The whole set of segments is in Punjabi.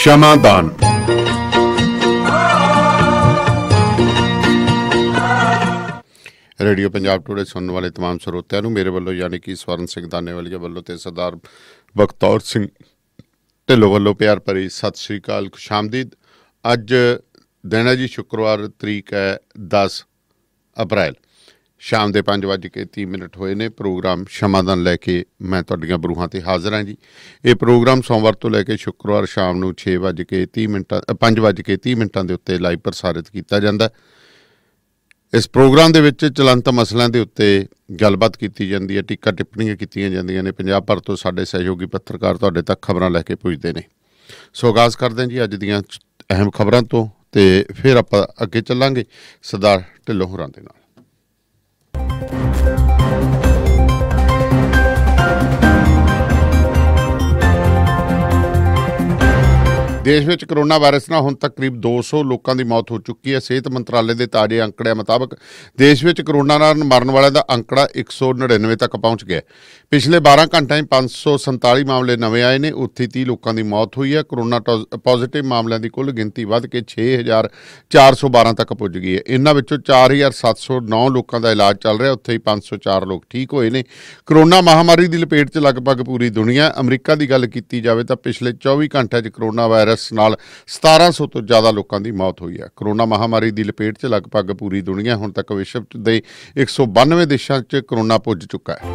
ਸ਼ਮਾਦਾਨ ਰੇਡੀਓ ਪੰਜਾਬ ਟੂਡੇ ਸੁਣਨ ਵਾਲੇ तमाम ਸਰੋਤਿਆਂ ਨੂੰ ਮੇਰੇ ਵੱਲੋਂ ਯਾਨੀ ਕਿ ਸਵਰਨ ਸਿੰਘ ਦਾਨੇਵਾਲੀਆ ਵੱਲੋਂ ਤੇ ਸਰਦਾਰ ਬਖਤੌਰ ਸਿੰਘ ਢਿੱਲੋਂ ਵੱਲੋਂ ਪਿਆਰ ਭਰੀ ਸਤਿ ਸ੍ਰੀ ਅਕਾਲ ਖੁਸ਼ਾਮਦੀਦ ਅੱਜ ਦਿਨ ਹੈ ਜੀ ਸ਼ੁੱਕਰਵਾਰ ਤਰੀਕ ਹੈ 10 ਅਪ੍ਰੈਲ ਸ਼ਾਮ ਦੇ 5:30 ਮਿੰਟ ਹੋਏ ਨੇ ਪ੍ਰੋਗਰਾਮ ਸ਼ਮਾਦਾਨ ਲੈ ਕੇ ਮੈਂ ਤੁਹਾਡੀਆਂ ਬਰੂਹਾਂ ਤੇ ਹਾਜ਼ਰ ਹਾਂ ਜੀ ਇਹ ਪ੍ਰੋਗਰਾਮ ਸੋਮਵਾਰ ਤੋਂ ਲੈ ਕੇ ਸ਼ੁੱਕਰਵਾਰ ਸ਼ਾਮ ਨੂੰ 6:30 ਮਿੰਟਾਂ 5:30 ਮਿੰਟਾਂ ਦੇ ਉੱਤੇ ਲਾਈਵ ਪ੍ਰਸਾਰਿਤ ਕੀਤਾ ਜਾਂਦਾ ਇਸ ਪ੍ਰੋਗਰਾਮ ਦੇ ਵਿੱਚ ਚਲੰਤ ਮਸਲਿਆਂ ਦੇ ਉੱਤੇ ਗੱਲਬਾਤ ਕੀਤੀ ਜਾਂਦੀ ਹੈ ਟਿੱਕਾ ਟਿੱਪਣੀਆਂ ਕੀਤੀਆਂ ਜਾਂਦੀਆਂ ਨੇ ਪੰਜਾਬ ਭਰ ਤੋਂ ਸਾਡੇ ਸਹਿਯੋਗੀ ਪੱਤਰਕਾਰ ਤੁਹਾਡੇ ਤੱਕ ਖਬਰਾਂ ਲੈ ਕੇ ਪਹੁੰਚਦੇ ਨੇ ਸੋ ਆਗਾਜ਼ ਕਰਦੇ ਹਾਂ ਜੀ ਅੱਜ ਦੀਆਂ ਅਹਿਮ ਖਬਰਾਂ ਤੋਂ ਤੇ ਫਿਰ ਆਪਾਂ ਅੱਗੇ ਚੱਲਾਂਗੇ ਸਰਦਾਰ ਢਿੱਲੋਂ ਹੋਰਾਂ ਦੇ ਨਾਲ Música ਦੇਸ਼ ਵਿੱਚ ਕਰੋਨਾ ਵਾਇਰਸ ਨਾਲ ਹੁਣ ਤੱਕ ਕਰੀਬ 200 ਲੋਕਾਂ ਦੀ ਮੌਤ ਹੋ ਚੁੱਕੀ ਹੈ ਸਿਹਤ ਮੰਤਰਾਲੇ ਦੇ ਤਾਜ਼ੇ ਅੰਕੜਿਆਂ ਮੁਤਾਬਕ ਦੇਸ਼ ਵਿੱਚ ਕਰੋਨਾ ਨਾਲ ਮਰਨ ਵਾਲਿਆਂ ਦਾ ਅੰਕੜਾ 199 ਤੱਕ ਪਹੁੰਚ ਗਿਆ ਪਿਛਲੇ 12 ਘੰਟਿਆਂ ਵਿੱਚ 547 ਮਾਮਲੇ ਨਵੇਂ ਆਏ ਨੇ ਉੱਥੇ 30 ਲੋਕਾਂ ਦੀ ਮੌਤ ਹੋਈ ਹੈ ਕਰੋਨਾ ਪੋਜ਼ਿਟਿਵ ਮਾਮਲਿਆਂ ਦੀ ਕੁੱਲ ਗਿਣਤੀ ਵੱਧ ਕੇ 6412 ਤੱਕ ਪਹੁੰਚ ਗਈ ਹੈ ਇਹਨਾਂ ਵਿੱਚੋਂ 4709 ਲੋਕਾਂ ਦਾ ਇਲਾਜ ਚੱਲ ਰਿਹਾ ਉੱਥੇ ਹੀ 504 ਲੋਕ ਠੀਕ ਹੋਏ ਨੇ ਕਰੋਨਾ ਮਹਾਮਾਰੀ ਦੀ ਲਪੇਟ 'ਚ ਲਗਭਗ ਪੂਰੀ ਦੁਨੀਆ ਅਮਰੀਕਾ ਦੀ ਗੱਲ ਕੀਤੀ ਜਾਵੇ ਤਾਂ ਪਿਛਲੇ 24 ਘੰਟਿਆਂ 'ਚ ਕਰੋਨਾ ਵਾਇਰਸ ਵਾਇਰਸ ਨਾਲ 1700 ਤੋਂ ਜ਼ਿਆਦਾ ਲੋਕਾਂ ਦੀ ਮੌਤ ਹੋਈ ਹੈ ਕਰੋਨਾ ਮਹਾਮਾਰੀ ਦੀ ਲਪੇਟ 'ਚ ਲਗਭਗ ਪੂਰੀ ਦੁਨੀਆ ਹੁਣ ਤੱਕ ਵਿਸ਼ਵ ਦੇ 192 ਦੇਸ਼ਾਂ 'ਚ ਕਰੋਨਾ ਪੁੱਜ ਚੁੱਕਾ ਹੈ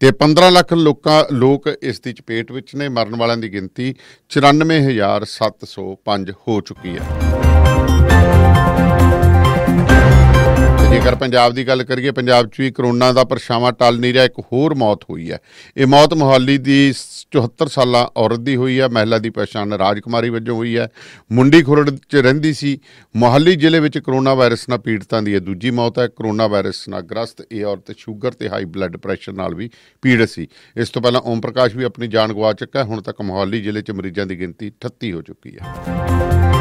ਤੇ 15 ਲੱਖ ਲੋਕਾਂ ਲੋਕ ਇਸ ਦੀ ਚਪੇਟ ਵਿੱਚ ਨੇ ਮਰਨ ਵਾਲਿਆਂ ਦੀ ਗਿਣਤੀ 94705 ਹੋ ਚੁੱਕੀ ਹੈ ਤੇ ਜੇਕਰ ਪੰਜਾਬ ਦੀ ਗੱਲ ਕਰੀਏ ਪੰਜਾਬ 'ਚ ਵੀ ਕਰੋਨਾ ਦਾ ਪਰਛਾਵਾਂ ਟਲ ਨਹੀਂ ਰਿਹਾ ਇੱਕ ਹੋਰ ਮੌਤ ਹੋਈ ਹੈ ਇਹ ਮੌਤ ਮੁਹੱਲੀ ਦੀ 74 ਸਾਲਾਂ ਔਰਤ ਦੀ ਹੋਈ ਹੈ ਮਹਿਲਾ ਦੀ ਪਛਾਣ ਰਾਜਕੁਮਾਰੀ ਵਜੋਂ ਹੋਈ ਹੈ ਮੁੰਡੀ ਖੁਰੜ 'ਚ ਰਹਿੰਦੀ ਸੀ ਮੁਹੱਲੀ ਜ਼ਿਲ੍ਹੇ ਵਿੱਚ ਕਰੋਨਾ ਵਾਇਰਸ ਨਾਲ ਪੀੜਤਾਂ ਦੀ ਇਹ ਦੂਜੀ ਮੌਤ ਹੈ ਕਰੋਨਾ ਵਾਇਰਸ ਨਾਲ ਗ੍ਰਸਤ ਇਹ ਔਰਤ ਸ਼ੂਗਰ ਤੇ ਹਾਈ ਬਲੱਡ ਪ੍ਰੈਸ਼ਰ ਨਾਲ ਵੀ ਪੀੜਤ ਸੀ ਇਸ ਤੋਂ ਪਹਿਲਾਂ ਓਮ ਪ੍ਰਕਾਸ਼ ਵੀ ਆਪਣੀ ਜਾਨ ਗਵਾ ਚੁੱਕਾ ਹੁਣ ਤੱਕ ਮੁਹੱਲੀ ਜ਼ਿਲ੍ਹੇ 'ਚ ਮਰੀਜ਼ਾਂ ਦੀ ਗਿਣਤੀ 38 ਹੋ ਚੁੱਕੀ ਹੈ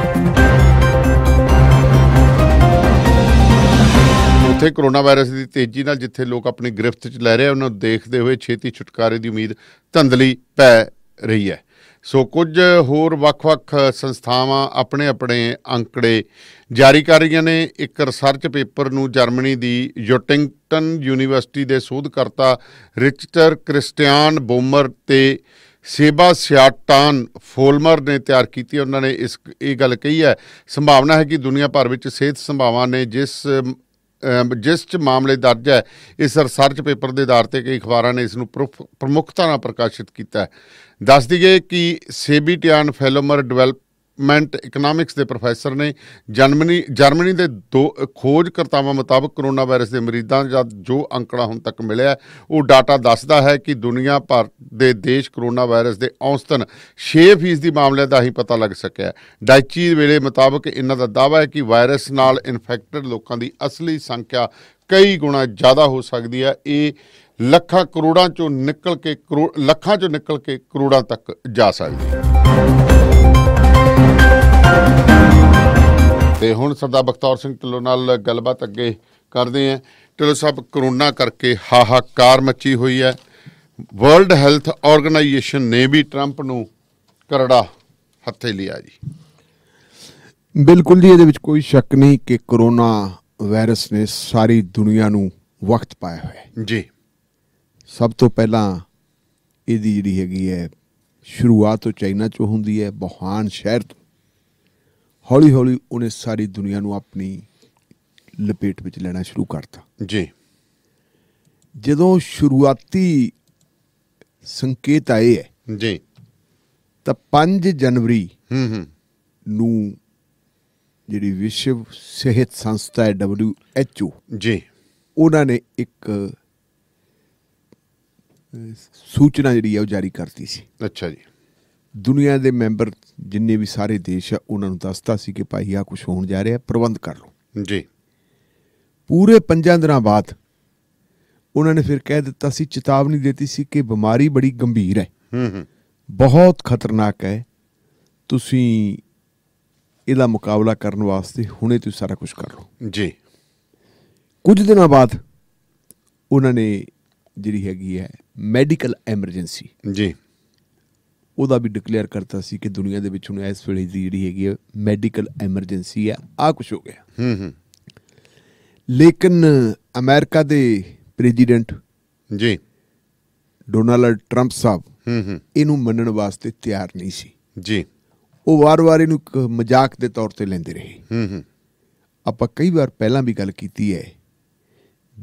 ਉੱਥੇ ਕਰੋਨਾ ਵਾਇਰਸ ਦੀ ਤੇਜ਼ੀ ਨਾਲ ਜਿੱਥੇ ਲੋਕ ਆਪਣੀ ਗ੍ਰਿਫਤ 'ਚ ਲੈ ਰਹੇ ਉਹਨਾਂ ਨੂੰ ਦੇਖਦੇ ਹੋਏ ਛੇਤੀ ਛੁਟਕਾਰੇ ਦੀ ਉਮੀਦ ਧੰਦਲੀ ਪੈ ਰਹੀ ਹੈ ਸੋ ਕੁਝ ਹੋਰ ਵੱਖ-ਵੱਖ ਸੰਸਥਾਵਾਂ ਆਪਣੇ-ਆਪਣੇ ਅੰਕੜੇ ਜਾਰੀ ਕਰ ਰਹੀਆਂ ਨੇ ਇੱਕ ਰਿਸਰਚ ਪੇਪਰ ਨੂੰ ਜਰਮਨੀ ਦੀ ਯੂਟਿੰਗਟਨ ਯੂਨੀਵਰਸਿਟੀ ਦੇ ਸੋਧਕਰਤਾ ਰਿਚਟਰ ਕ੍ਰਿਸਟੀਆਨ ਬੋਮਰ ਤੇ ਸੇਬਾ ਸਿਆਟਾਨ ਫੋਲਮਰ ਨੇ ਤਿਆਰ ਕੀਤੀ ਉਹਨਾਂ ਨੇ ਇਸ ਇਹ ਗੱਲ ਕਹੀ ਹੈ ਸੰਭਾਵਨਾ ਹੈ ਕਿ ਦੁਨੀਆ ਭਰ ਵਿੱਚ ਸਿਹਤ ਸੰਭਾਵਾਂ ਨੇ ਜਿਸ ਜਿਸ ਚ ਮਾਮਲੇ ਦਰਜ ਹੈ ਇਸ ਰਿਸਰਚ ਪੇਪਰ ਦੇ ਆਧਾਰ ਤੇ ਕਈ ਅਖਬਾਰਾਂ ਨੇ ਇਸ ਨੂੰ ਪ੍ਰਮੁੱਖਤਾ ਨਾਲ ਪ੍ਰਕਾਸ਼ਿਤ ਕੀਤਾ ਹੈ ਦੱਸ ਦਈਏ ਕਿ ਸੇਬੀਟਿਆਨ ਫੈਲੋਮਰ ਡਿਵੈਲਪ ਮੈਂਟ ਇਕਨੋਮਿਕਸ ਦੇ ਪ੍ਰੋਫੈਸਰ ਨੇ ਜਰਮਨੀ ਜਰਮਨੀ ਦੇ ਦੋ ਖੋਜਕਰਤਾਵਾਂ ਮੁਤਾਬਕ ਕਰੋਨਾ ਵਾਇਰਸ ਦੇ ਮਰੀਜ਼ਾਂ ਦਾ ਜੋ ਅੰਕੜਾ ਹੁਣ ਤੱਕ ਮਿਲਿਆ ਉਹ ਡਾਟਾ ਦੱਸਦਾ ਹੈ ਕਿ ਦੁਨੀਆ ਭਰ ਦੇ ਦੇਸ਼ ਕਰੋਨਾ ਵਾਇਰਸ ਦੇ ਔਸਤਨ 6% ਦੀ ਮਾਮਲੇ ਦਾ ਹੀ ਪਤਾ ਲੱਗ ਸਕਿਆ ਡਾਈਚੀ ਵੇਲੇ ਮੁਤਾਬਕ ਇਹਨਾਂ ਦਾ ਦਾਅਵਾ ਹੈ ਕਿ ਵਾਇਰਸ ਨਾਲ ਇਨਫੈਕਟਡ ਲੋਕਾਂ ਦੀ ਅਸਲੀ ਸੰਖਿਆ ਕਈ ਗੁਣਾ ਜ਼ਿਆਦਾ ਹੋ ਸਕਦੀ ਹੈ ਇਹ ਲੱਖਾਂ ਕਰੋੜਾਂ ਚੋਂ ਨਿਕਲ ਕੇ ਲੱਖਾਂ ਚੋਂ ਨਿਕਲ ਕੇ ਕਰੋੜਾਂ ਤੱਕ ਜਾ ਸਕਦੀ ਹੈ ਤੇ ਹੁਣ ਸਰਦਾਰ ਬਖਤੌਰ ਸਿੰਘ ਢਿੱਲੋਂ ਨਾਲ ਗੱਲਬਾਤ ਅੱਗੇ ਕਰਦੇ ਆਂ ਢਿੱਲੋਂ ਸਾਹਿਬ ਕਰੋਨਾ ਕਰਕੇ ਹਾਹਾਕਾਰ ਮੱਚੀ ਹੋਈ ਹੈ ਵਰਲਡ ਹੈਲਥ ਆਰਗੇਨਾਈਜੇਸ਼ਨ ਨੇ ਵੀ 트ੰਪ ਨੂੰ ਕਰੜਾ ਹੱਥੇ ਲਿਆ ਜੀ ਬਿਲਕੁਲ ਜੀ ਇਹਦੇ ਵਿੱਚ ਕੋਈ ਸ਼ੱਕ ਨਹੀਂ ਕਿ ਕਰੋਨਾ ਵਾਇਰਸ ਨੇ ਸਾਰੀ ਦੁਨੀਆ ਨੂੰ ਵਕਤ ਪਾਇਆ ਹੋਇਆ ਜੀ ਸਭ ਤੋਂ ਪਹਿਲਾਂ ਇਹਦੀ ਜਿਹੜੀ ਹੈਗੀ ਹੈ ਸ਼ੁਰੂਆਤ ਤੋਂ ਚਾਈਨਾ ਚੋਂ ਹੁੰਦੀ ਹੈ ਬੁਹਾਨ ਸ਼ਹਿਰ ਤੋਂ ਹੌਲੀ ਹੌਲੀ ਉਹਨੇ ਸਾਰੀ ਦੁਨੀਆ ਨੂੰ ਆਪਣੀ ਲਪੇਟ ਵਿੱਚ ਲੈਣਾ ਸ਼ੁਰੂ ਕਰਤਾ ਜੀ ਜਦੋਂ ਸ਼ੁਰੂਆਤੀ ਸੰਕੇਤ ਆਏ ਹੈ ਜੀ ਤਾਂ 5 ਜਨਵਰੀ ਹੂੰ ਹੂੰ ਨੂੰ ਜਿਹੜੀ ਵਿਸ਼ਵ ਸਿਹਤ ਸੰਸਥਾ ਹੈ WHO ਜੀ ਉਹਨਾਂ ਨੇ ਇੱਕ ਸੂਚਨਾ ਜਿਹੜੀ ਹੈ ਉਹ ਜਾਰੀ ਕਰਤੀ ਸੀ ਅੱਛਾ ਜੀ ਦੁਨੀਆ ਦੇ ਮੈਂਬਰ ਜਿੰਨੇ ਵੀ ਸਾਰੇ ਦੇਸ਼ ਆ ਉਹਨਾਂ ਨੂੰ ਦੱਸਤਾ ਸੀ ਕਿ ਭਾਈ ਆ ਕੁਝ ਹੋਣ ਜਾ ਰਿਹਾ ਪ੍ਰਬੰਧ ਕਰ ਲਓ ਜੀ ਪੂਰੇ ਪੰਜਾਂ ਦਿਨਾਂ ਬਾਅਦ ਉਹਨਾਂ ਨੇ ਫਿਰ ਕਹਿ ਦਿੱਤਾ ਸੀ ਚੇਤਾਵਨੀ ਦਿੱਤੀ ਸੀ ਕਿ ਬਿਮਾਰੀ ਬੜੀ ਗੰਭੀਰ ਹੈ ਹੂੰ ਹੂੰ ਬਹੁਤ ਖਤਰਨਾਕ ਹੈ ਤੁਸੀਂ ਇਹਦਾ ਮੁਕਾਬਲਾ ਕਰਨ ਵਾਸਤੇ ਹੁਣੇ ਤੁਸੀਂ ਸਾਰਾ ਕੁਝ ਕਰ ਲਓ ਜੀ ਕੁਝ ਦਿਨਾਂ ਬਾਅਦ ਉਹਨਾਂ ਨੇ ਜਿਹੜੀ ਹੈਗੀ ਹੈ ਮੈਡੀਕਲ ਐਮਰਜੈਂਸੀ ਜੀ ਉਹਦਾ ਵੀ ਡਿਕਲੇਅਰ ਕਰਤਾ ਸੀ ਕਿ ਦੁਨੀਆ ਦੇ ਵਿੱਚ ਹੁਣ ਇਸ ਵੇਲੇ ਦੀ ਜਿਹੜੀ ਹੈਗੀ ਮੈਡੀਕਲ ਐਮਰਜੈਂਸੀ ਹੈ ਆ ਕੁਝ ਹੋ ਗਿਆ ਹੂੰ ਹੂੰ ਲੇਕਿਨ ਅਮਰੀਕਾ ਦੇ ਪ੍ਰੈਜ਼ੀਡੈਂਟ ਜੀ ਡੋਨਾਲਡ ਟਰੰਪ ਸਾਹਿਬ ਹੂੰ ਹੂੰ ਇਹਨੂੰ ਮੰਨਣ ਵਾਸਤੇ ਤਿਆਰ ਨਹੀਂ ਸੀ ਜੀ ਉਹ ਵਾਰ-ਵਾਰ ਇਹਨੂੰ ਮਜ਼ਾਕ ਦੇ ਤੌਰ ਤੇ ਲੈਂਦੇ ਰਹੇ ਹੂੰ ਹੂੰ ਆਪਾਂ ਕਈ ਵਾਰ ਪਹਿਲਾਂ ਵੀ ਗੱਲ ਕੀਤੀ ਹੈ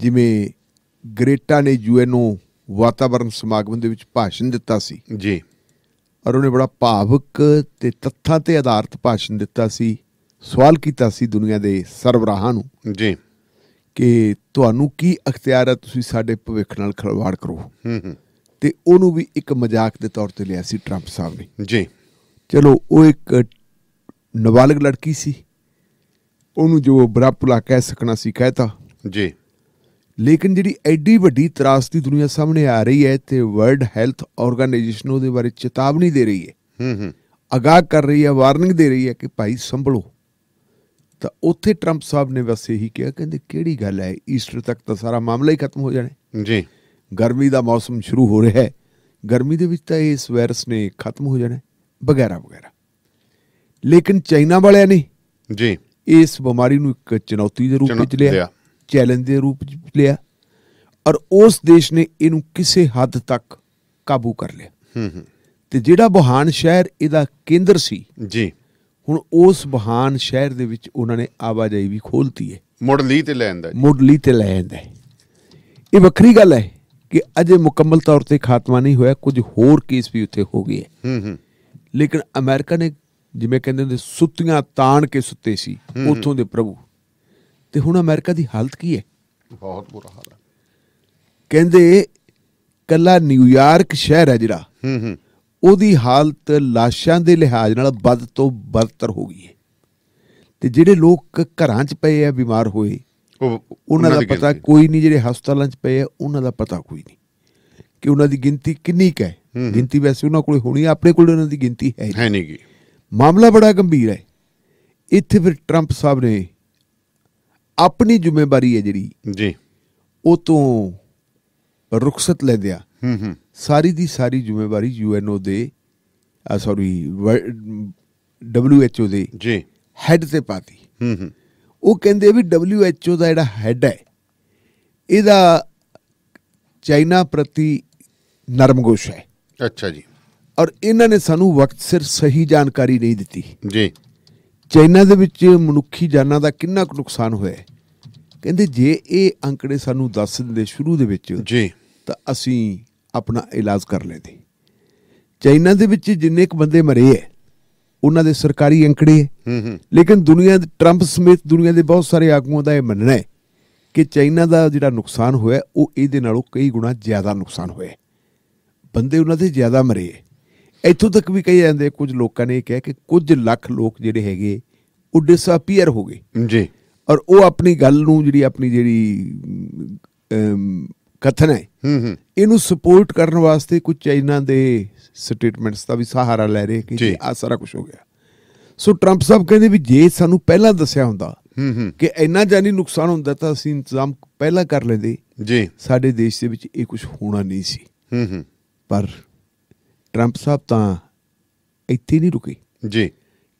ਜਿਵੇਂ ਗ੍ਰੇਟਾ ਨੇ ਯੂਐਨਓ ਵਾਤਾਵਰਣ ਸਮਾਗਮ ਦੇ ਵਿੱਚ ਭਾਸ਼ਣ ਦਿੱਤਾ ਸੀ ਜੀ ਔਰ ਉਹਨੇ ਬੜਾ ਭਾਵਕ ਤੇ ਤੱਥਾਂ ਤੇ ਆਧਾਰਿਤ ਭਾਸ਼ਣ ਦਿੱਤਾ ਸੀ ਸਵਾਲ ਕੀਤਾ ਸੀ ਦੁਨੀਆ ਦੇ ਸਰਵਰਾਹਾਂ ਨੂੰ ਜੀ ਕਿ ਤੁਹਾਨੂੰ ਕੀ ਅਖਤਿਆਰ ਹੈ ਤੁਸੀਂ ਸਾਡੇ ਭਵਿੱਖ ਨਾਲ ਖਲਵਾੜ ਕਰੋ ਹੂੰ ਹੂੰ ਤੇ ਉਹਨੂੰ ਵੀ ਇੱਕ ਮਜ਼ਾਕ ਦੇ ਤੌਰ ਤੇ ਲਿਆ ਸੀ ਟਰੰਪ ਸਾਹਿਬ ਨੇ ਜੀ ਚਲੋ ਉਹ ਇੱਕ ਨਵਾਲਗ ਲੜਕੀ ਸੀ ਉਹਨੂੰ ਜੋ ਬਰਾਪੁਲਾ ਕਹਿ ਸਕਣਾ ਸੀ ਕਹਿਤਾ ਜੀ ਲੇਕਿਨ ਜਿਹੜੀ ਐਡੀ ਵੱਡੀ ਤਰਾਸਦੀ ਦੁਨੀਆ ਸਾਹਮਣੇ ਆ ਰਹੀ ਹੈ ਤੇ ਵਰਲਡ ਹੈਲਥ ਆਰਗੇਨਾਈਜੇਸ਼ਨ ਉਹਦੇ ਬਾਰੇ ਚੇਤਾਵਨੀ ਦੇ ਰਹੀ ਹੈ ਹੂੰ ਹੂੰ ਅਗਾਹ ਕਰ ਰਹੀ ਹੈ ਵਾਰਨਿੰਗ ਦੇ ਰਹੀ ਹੈ ਕਿ ਭਾਈ ਸੰਭਲੋ ਤਾਂ ਉੱਥੇ ਟਰੰਪ ਸਾਹਿਬ ਨੇ ਬਸ ਇਹੀ ਕਿਹਾ ਕਹਿੰਦੇ ਕਿਹੜੀ ਗੱਲ ਹੈ ਈਸਟਰ ਤੱਕ ਤਾਂ ਸਾਰਾ ਮਾਮਲਾ ਹੀ ਖਤਮ ਹੋ ਜਾਣਾ ਜੀ ਗਰਮੀ ਦਾ ਮੌਸਮ ਸ਼ੁਰੂ ਹੋ ਰਿਹਾ ਹੈ ਗਰਮੀ ਦੇ ਵਿੱਚ ਤਾਂ ਇਸ ਵਾਇਰਸ ਨੇ ਖਤਮ ਹੋ ਜਾਣਾ ਵਗੈਰਾ ਵਗੈਰਾ ਲੇਕਿਨ ਚਾਈਨਾ ਵਾਲਿਆਂ ਨੇ ਜੀ ਇਸ ਬਿਮਾਰੀ ਨੂੰ ਇੱਕ ਚੁਣੌਤੀ ਦੇ ਰੂਪ ਵਿੱਚ ਲਿਆ ਚੈਲੰਜ ਦੇ ਰੂਪ ਵਿੱਚ ਲਿਆ ਔਰ ਉਸ ਦੇਸ਼ ਨੇ ਇਹਨੂੰ ਕਿਸੇ ਹੱਦ ਤੱਕ ਕਾਬੂ ਕਰ ਲਿਆ ਹੂੰ ਹੂੰ ਤੇ ਜਿਹੜਾ ਬੁਹਾਨ ਸ਼ਹਿਰ ਇਹਦਾ ਕੇਂਦਰ ਸੀ ਜੀ ਹੁਣ ਉਸ ਬੁਹਾਨ ਸ਼ਹਿਰ ਦੇ ਵਿੱਚ ਉਹਨਾਂ ਨੇ ਆਵਾਜਾਈ ਵੀ ਖੋਲਤੀ ਹੈ ਮੁਰਲੀ ਤੇ ਲੈਂਦਾ ਆਂਦਾ ਤੇ ਲੈ ਇਹ ਵੱਖਰੀ ਗੱਲ ਹੈ ਕਿ ਅਜੇ ਮੁਕੰਮਲ ਤੌਰ ਤੇ ਖਾਤਮਾ ਨਹੀਂ ਹੋਇਆ ਕੁਝ ਹੋਰ ਕੇਸ ਵੀ ਉੱਥੇ ਹੋ ਗਏ ਹੂੰ ਹੂੰ ਲੇਕਿਨ ਅਮਰੀਕਾ ਨੇ ਜਿਵੇਂ ਕਹਿੰਦੇ ਹੁੰਦੇ ਸੁੱਤੀਆਂ ਤਾਣ ਕੇ ਸੁੱਤੇ ਸੀ ਉਥੋਂ ਦੇ ਪ੍ਰਭੂ ਤੇ ਹੁਣ ਅਮਰੀਕਾ ਦੀ ਹਾਲਤ ਕੀ ਹੈ ਬਹੁਤ ਬੁਰਾ ਹਾਲ ਹੈ ਕਹਿੰਦੇ ਕੱਲਾ ਨਿਊਯਾਰਕ ਸ਼ਹਿਰ ਹੈ ਜਿਹੜਾ ਹੂੰ ਹੂੰ ਉਹਦੀ ਹਾਲਤ ਲਾਸ਼ਾਂ ਦੇ ਲਿਹਾਜ਼ ਨਾਲ ਵੱਧ ਤੋਂ ਬਦਤਰ ਹੋ ਗਈ ਹੈ ਤੇ ਜਿਹੜੇ ਲੋਕ ਘਰਾਂ 'ਚ ਪਏ ਆ ਬਿਮਾਰ ਹੋਏ ਉਹਨਾਂ ਦਾ ਪਤਾ ਕੋਈ ਨਹੀਂ ਜਿਹੜੇ ਹਸਪਤਾਲਾਂ 'ਚ ਪਏ ਆ ਉਹਨਾਂ ਦਾ ਪਤਾ ਕੋਈ ਨਹੀਂ ਕਿ ਉਹਨਾਂ ਦੀ ਗਿਣਤੀ ਕਿੰਨੀ ਕੁ ਹੈ ਗਿਣਤੀ ਵੈਸੇ ਉਹਨਾਂ ਕੋਲ ਹੋਣੀ ਆਪਣੇ ਕੋਲ ਉਹਨਾਂ ਦੀ ਗਿਣਤੀ ਹੈ ਹੈ ਨਹੀਂ ਮਾਮਲਾ ਬੜਾ ਗੰਭੀਰ ਹੈ ਇੱਥੇ ਫਿਰ ਟਰੰਪ ਸਾਹਿਬ ਨੇ ਆਪਣੀ ਜ਼ਿੰਮੇਵਾਰੀ ਹੈ ਜਿਹੜੀ ਜੀ ਉਹ ਤੋਂ ਰੁਖਸਤ ਲੈ ਆ ਹੂੰ ਹੂੰ ਸਾਰੀ ਦੀ ਸਾਰੀ ਜ਼ਿੰਮੇਵਾਰੀ ਯੂਐਨਓ ਦੇ ਆ ਸੌਰੀ ਡਬਲਯੂਐਚਓ ਦੇ ਜੀ ਹੈੱਡ ਤੇ ਪਾਤੀ ਹੂੰ ਹੂੰ ਉਹ ਕਹਿੰਦੇ ਵੀ ਡਬਲਯੂਐਚਓ ਦਾ ਜਿਹੜਾ ਹੈੱਡ ਹੈ ਇਹਦਾ ਚਾਈਨਾ ਪ੍ਰਤੀ ਨਰਮਗੋਸ਼ ਹੈ ਅੱਛਾ ਜੀ ਔਰ ਇਹਨਾਂ ਨੇ ਸਾਨੂੰ ਵਕਤ ਸਿਰ ਸਹੀ ਜਾਣਕਾਰੀ ਨਹੀਂ ਦਿੱਤੀ ਜੀ ਚਾਈਨਾ ਦੇ ਵਿੱਚ ਮਨੁੱਖੀ ਜਾਨਾਂ ਦਾ ਕਿੰਨਾ ਕੁ ਨੁਕਸਾਨ ਹੋਇਆ ਹੈ ਕਹਿੰਦੇ ਜੇ ਇਹ ਅੰਕੜੇ ਸਾਨੂੰ ਦੱਸ ਦਿੰਦੇ ਸ਼ੁਰੂ ਦੇ ਵਿੱਚ ਜੀ ਤਾਂ ਅਸੀਂ ਆਪਣਾ ਇਲਾਜ ਕਰ ਲੈਂਦੇ ਚਾਈਨਾ ਦੇ ਵਿੱਚ ਜਿੰਨੇ ਕੁ ਬੰਦੇ ਮਰੇ ਐ ਉਹਨਾਂ ਦੇ ਸਰਕਾਰੀ ਅੰਕੜੇ ਹੂੰ ਹੂੰ ਲੇਕਿਨ ਦੁਨੀਆ ਦੇ ਟਰੰਪ ਸਮੇਤ ਦੁਨੀਆ ਦੇ ਬਹੁਤ ਸਾਰੇ ਆਗੂਆਂ ਦਾ ਇਹ ਮੰਨਣਾ ਹੈ ਕਿ ਚਾਈਨਾ ਦਾ ਜਿਹੜਾ ਨੁਕਸਾਨ ਹੋਇਆ ਉਹ ਇਹਦੇ ਨਾਲੋਂ ਕਈ ਗੁਣਾ ਜ਼ਿਆਦਾ ਨੁਕਸਾਨ ਹੋਇਆ ਬੰਦੇ ਉਹਨਾਂ ਦੇ ਜ਼ਿਆਦਾ ਮਰੇ ਇੱਥੋਂ ਤੱਕ ਵੀ ਕਹੀ ਜਾਂਦੇ ਕੁਝ ਲੋਕਾਂ ਨੇ ਕਿਹਾ ਕਿ ਕੁਝ ਲੱਖ ਲੋਕ ਜਿਹੜੇ ਹੈਗੇ ਉਹ ਡਿਸਅਪੀਅਰ ਹੋ ਗਏ ਜੀ ਔਰ ਉਹ ਆਪਣੀ ਗੱਲ ਨੂੰ ਜਿਹੜੀ ਆਪਣੀ ਜਿਹੜੀ ਕਥਨ ਹੈ ਹੂੰ ਹੂੰ ਇਹਨੂੰ ਸਪੋਰਟ ਕਰਨ ਵਾਸਤੇ ਕੁਝ ਚਾਈਨਾ ਦੇ ਸਟੇਟਮੈਂਟਸ ਦਾ ਵੀ ਸਹਾਰਾ ਲੈ ਰਹੇ ਕਿ ਆ ਸਾਰਾ ਕੁਝ ਹੋ ਗਿਆ ਸੋ ਟਰੰਪ ਸਾਹਿਬ ਕਹਿੰਦੇ ਵੀ ਜੇ ਸਾਨੂੰ ਪਹਿਲਾਂ ਦੱਸਿਆ ਹੁੰਦਾ ਕਿ ਇੰਨਾ ਜਾਨੀ ਨੁਕਸਾਨ ਹੁੰਦਾ ਤਾਂ ਅਸੀਂ ਇੰਤਜ਼ਾਮ ਪਹਿਲਾਂ ਕਰ ਲੈਂਦੇ ਜੀ ਸਾਡੇ ਦੇਸ਼ ਦੇ ਵਿੱਚ ਇਹ ਕੁਝ ਹੋਣਾ ਨਹੀਂ ਸੀ ਹੂੰ ਹੂੰ ਪਰ ਟਰੰਪ ਸਾਹਿਬ ਤਾਂ ਇੱਥੇ ਨਹੀਂ ਰੁਕੇ ਜੀ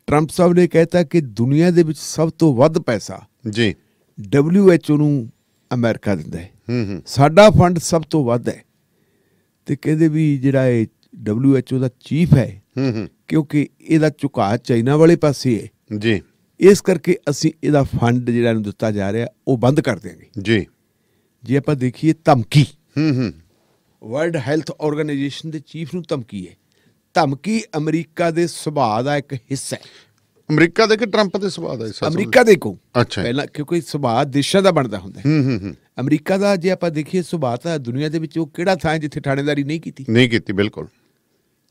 ਟਰੰਪ ਸਾਹਿਬ ਨੇ ਕਹਿਤਾ ਕਿ ਦੁਨੀਆ ਦੇ ਵਿੱਚ ਸਭ ਤੋਂ ਵੱਧ ਪੈਸਾ ਜੀ WHO ਨੂੰ ਅਮਰੀਕਾ ਦਿੰਦਾ ਹੈ ਹੂੰ ਹੂੰ ਸਾਡਾ ਫੰਡ ਸਭ ਤੋਂ ਵੱਧ ਹੈ ਤੇ ਕਹਿੰਦੇ ਵੀ ਜਿਹੜਾ ਇਹ WHO ਦਾ ਚੀਫ ਹੈ ਹੂੰ ਹੂੰ ਕਿਉਂਕਿ ਇਹਦਾ ਝੁਕਾਅ ਚਾਈਨਾ ਵਾਲੇ ਪਾਸੇ ਹੈ ਜੀ ਇਸ ਕਰਕੇ ਅਸੀਂ ਇਹਦਾ ਫੰਡ ਜਿਹੜਾ ਇਹਨੂੰ ਦਿੱਤਾ ਜਾ ਰਿਹਾ ਉਹ ਬੰਦ ਕਰ ਦੇਵਾਂਗੇ ਜੀ ਜੇ ਆਪਾਂ ਦੇਖੀਏ ਧਮਕੀ ਹੂੰ ਹੂੰ ਵਰਲਡ ਹੈਲਥ ਆਰਗੇਨਾਈਜੇਸ਼ਨ ਦੇ ਚੀਫ ਨੂੰ ਧਮਕੀ ਹੈ ਧਮਕੀ ਅਮਰੀਕਾ ਦੇ ਸੁਭਾਅ ਦਾ ਇੱਕ ਹਿੱਸਾ ਹੈ ਅਮਰੀਕਾ ਦੇ ਕਿ 트ੰਪ ਦੇ ਸੁਭਾਅ ਦਾ ਹਿੱਸਾ ਅਮਰੀਕਾ ਦੇ ਕੋ ਅੱਛਾ ਪਹਿਲਾਂ ਕਿਉਂਕਿ ਸੁਭਾਅ ਦੇਸ਼ਾਂ ਦਾ ਬਣਦਾ ਹੁੰਦਾ ਹੈ ਹੂੰ ਹੂੰ ਅਮਰੀਕਾ ਦਾ ਜੇ ਆਪਾਂ ਦੇਖੀਏ ਸੁਭਾਅ ਤਾਂ ਦੁਨੀਆ ਦੇ ਵਿੱਚ ਉਹ ਕਿਹੜਾ ਥਾਂ ਜਿੱਥੇ ਥਾਣੇਦਾਰੀ ਨਹੀਂ ਕੀਤੀ ਨਹੀਂ ਕੀਤੀ ਬਿਲਕੁਲ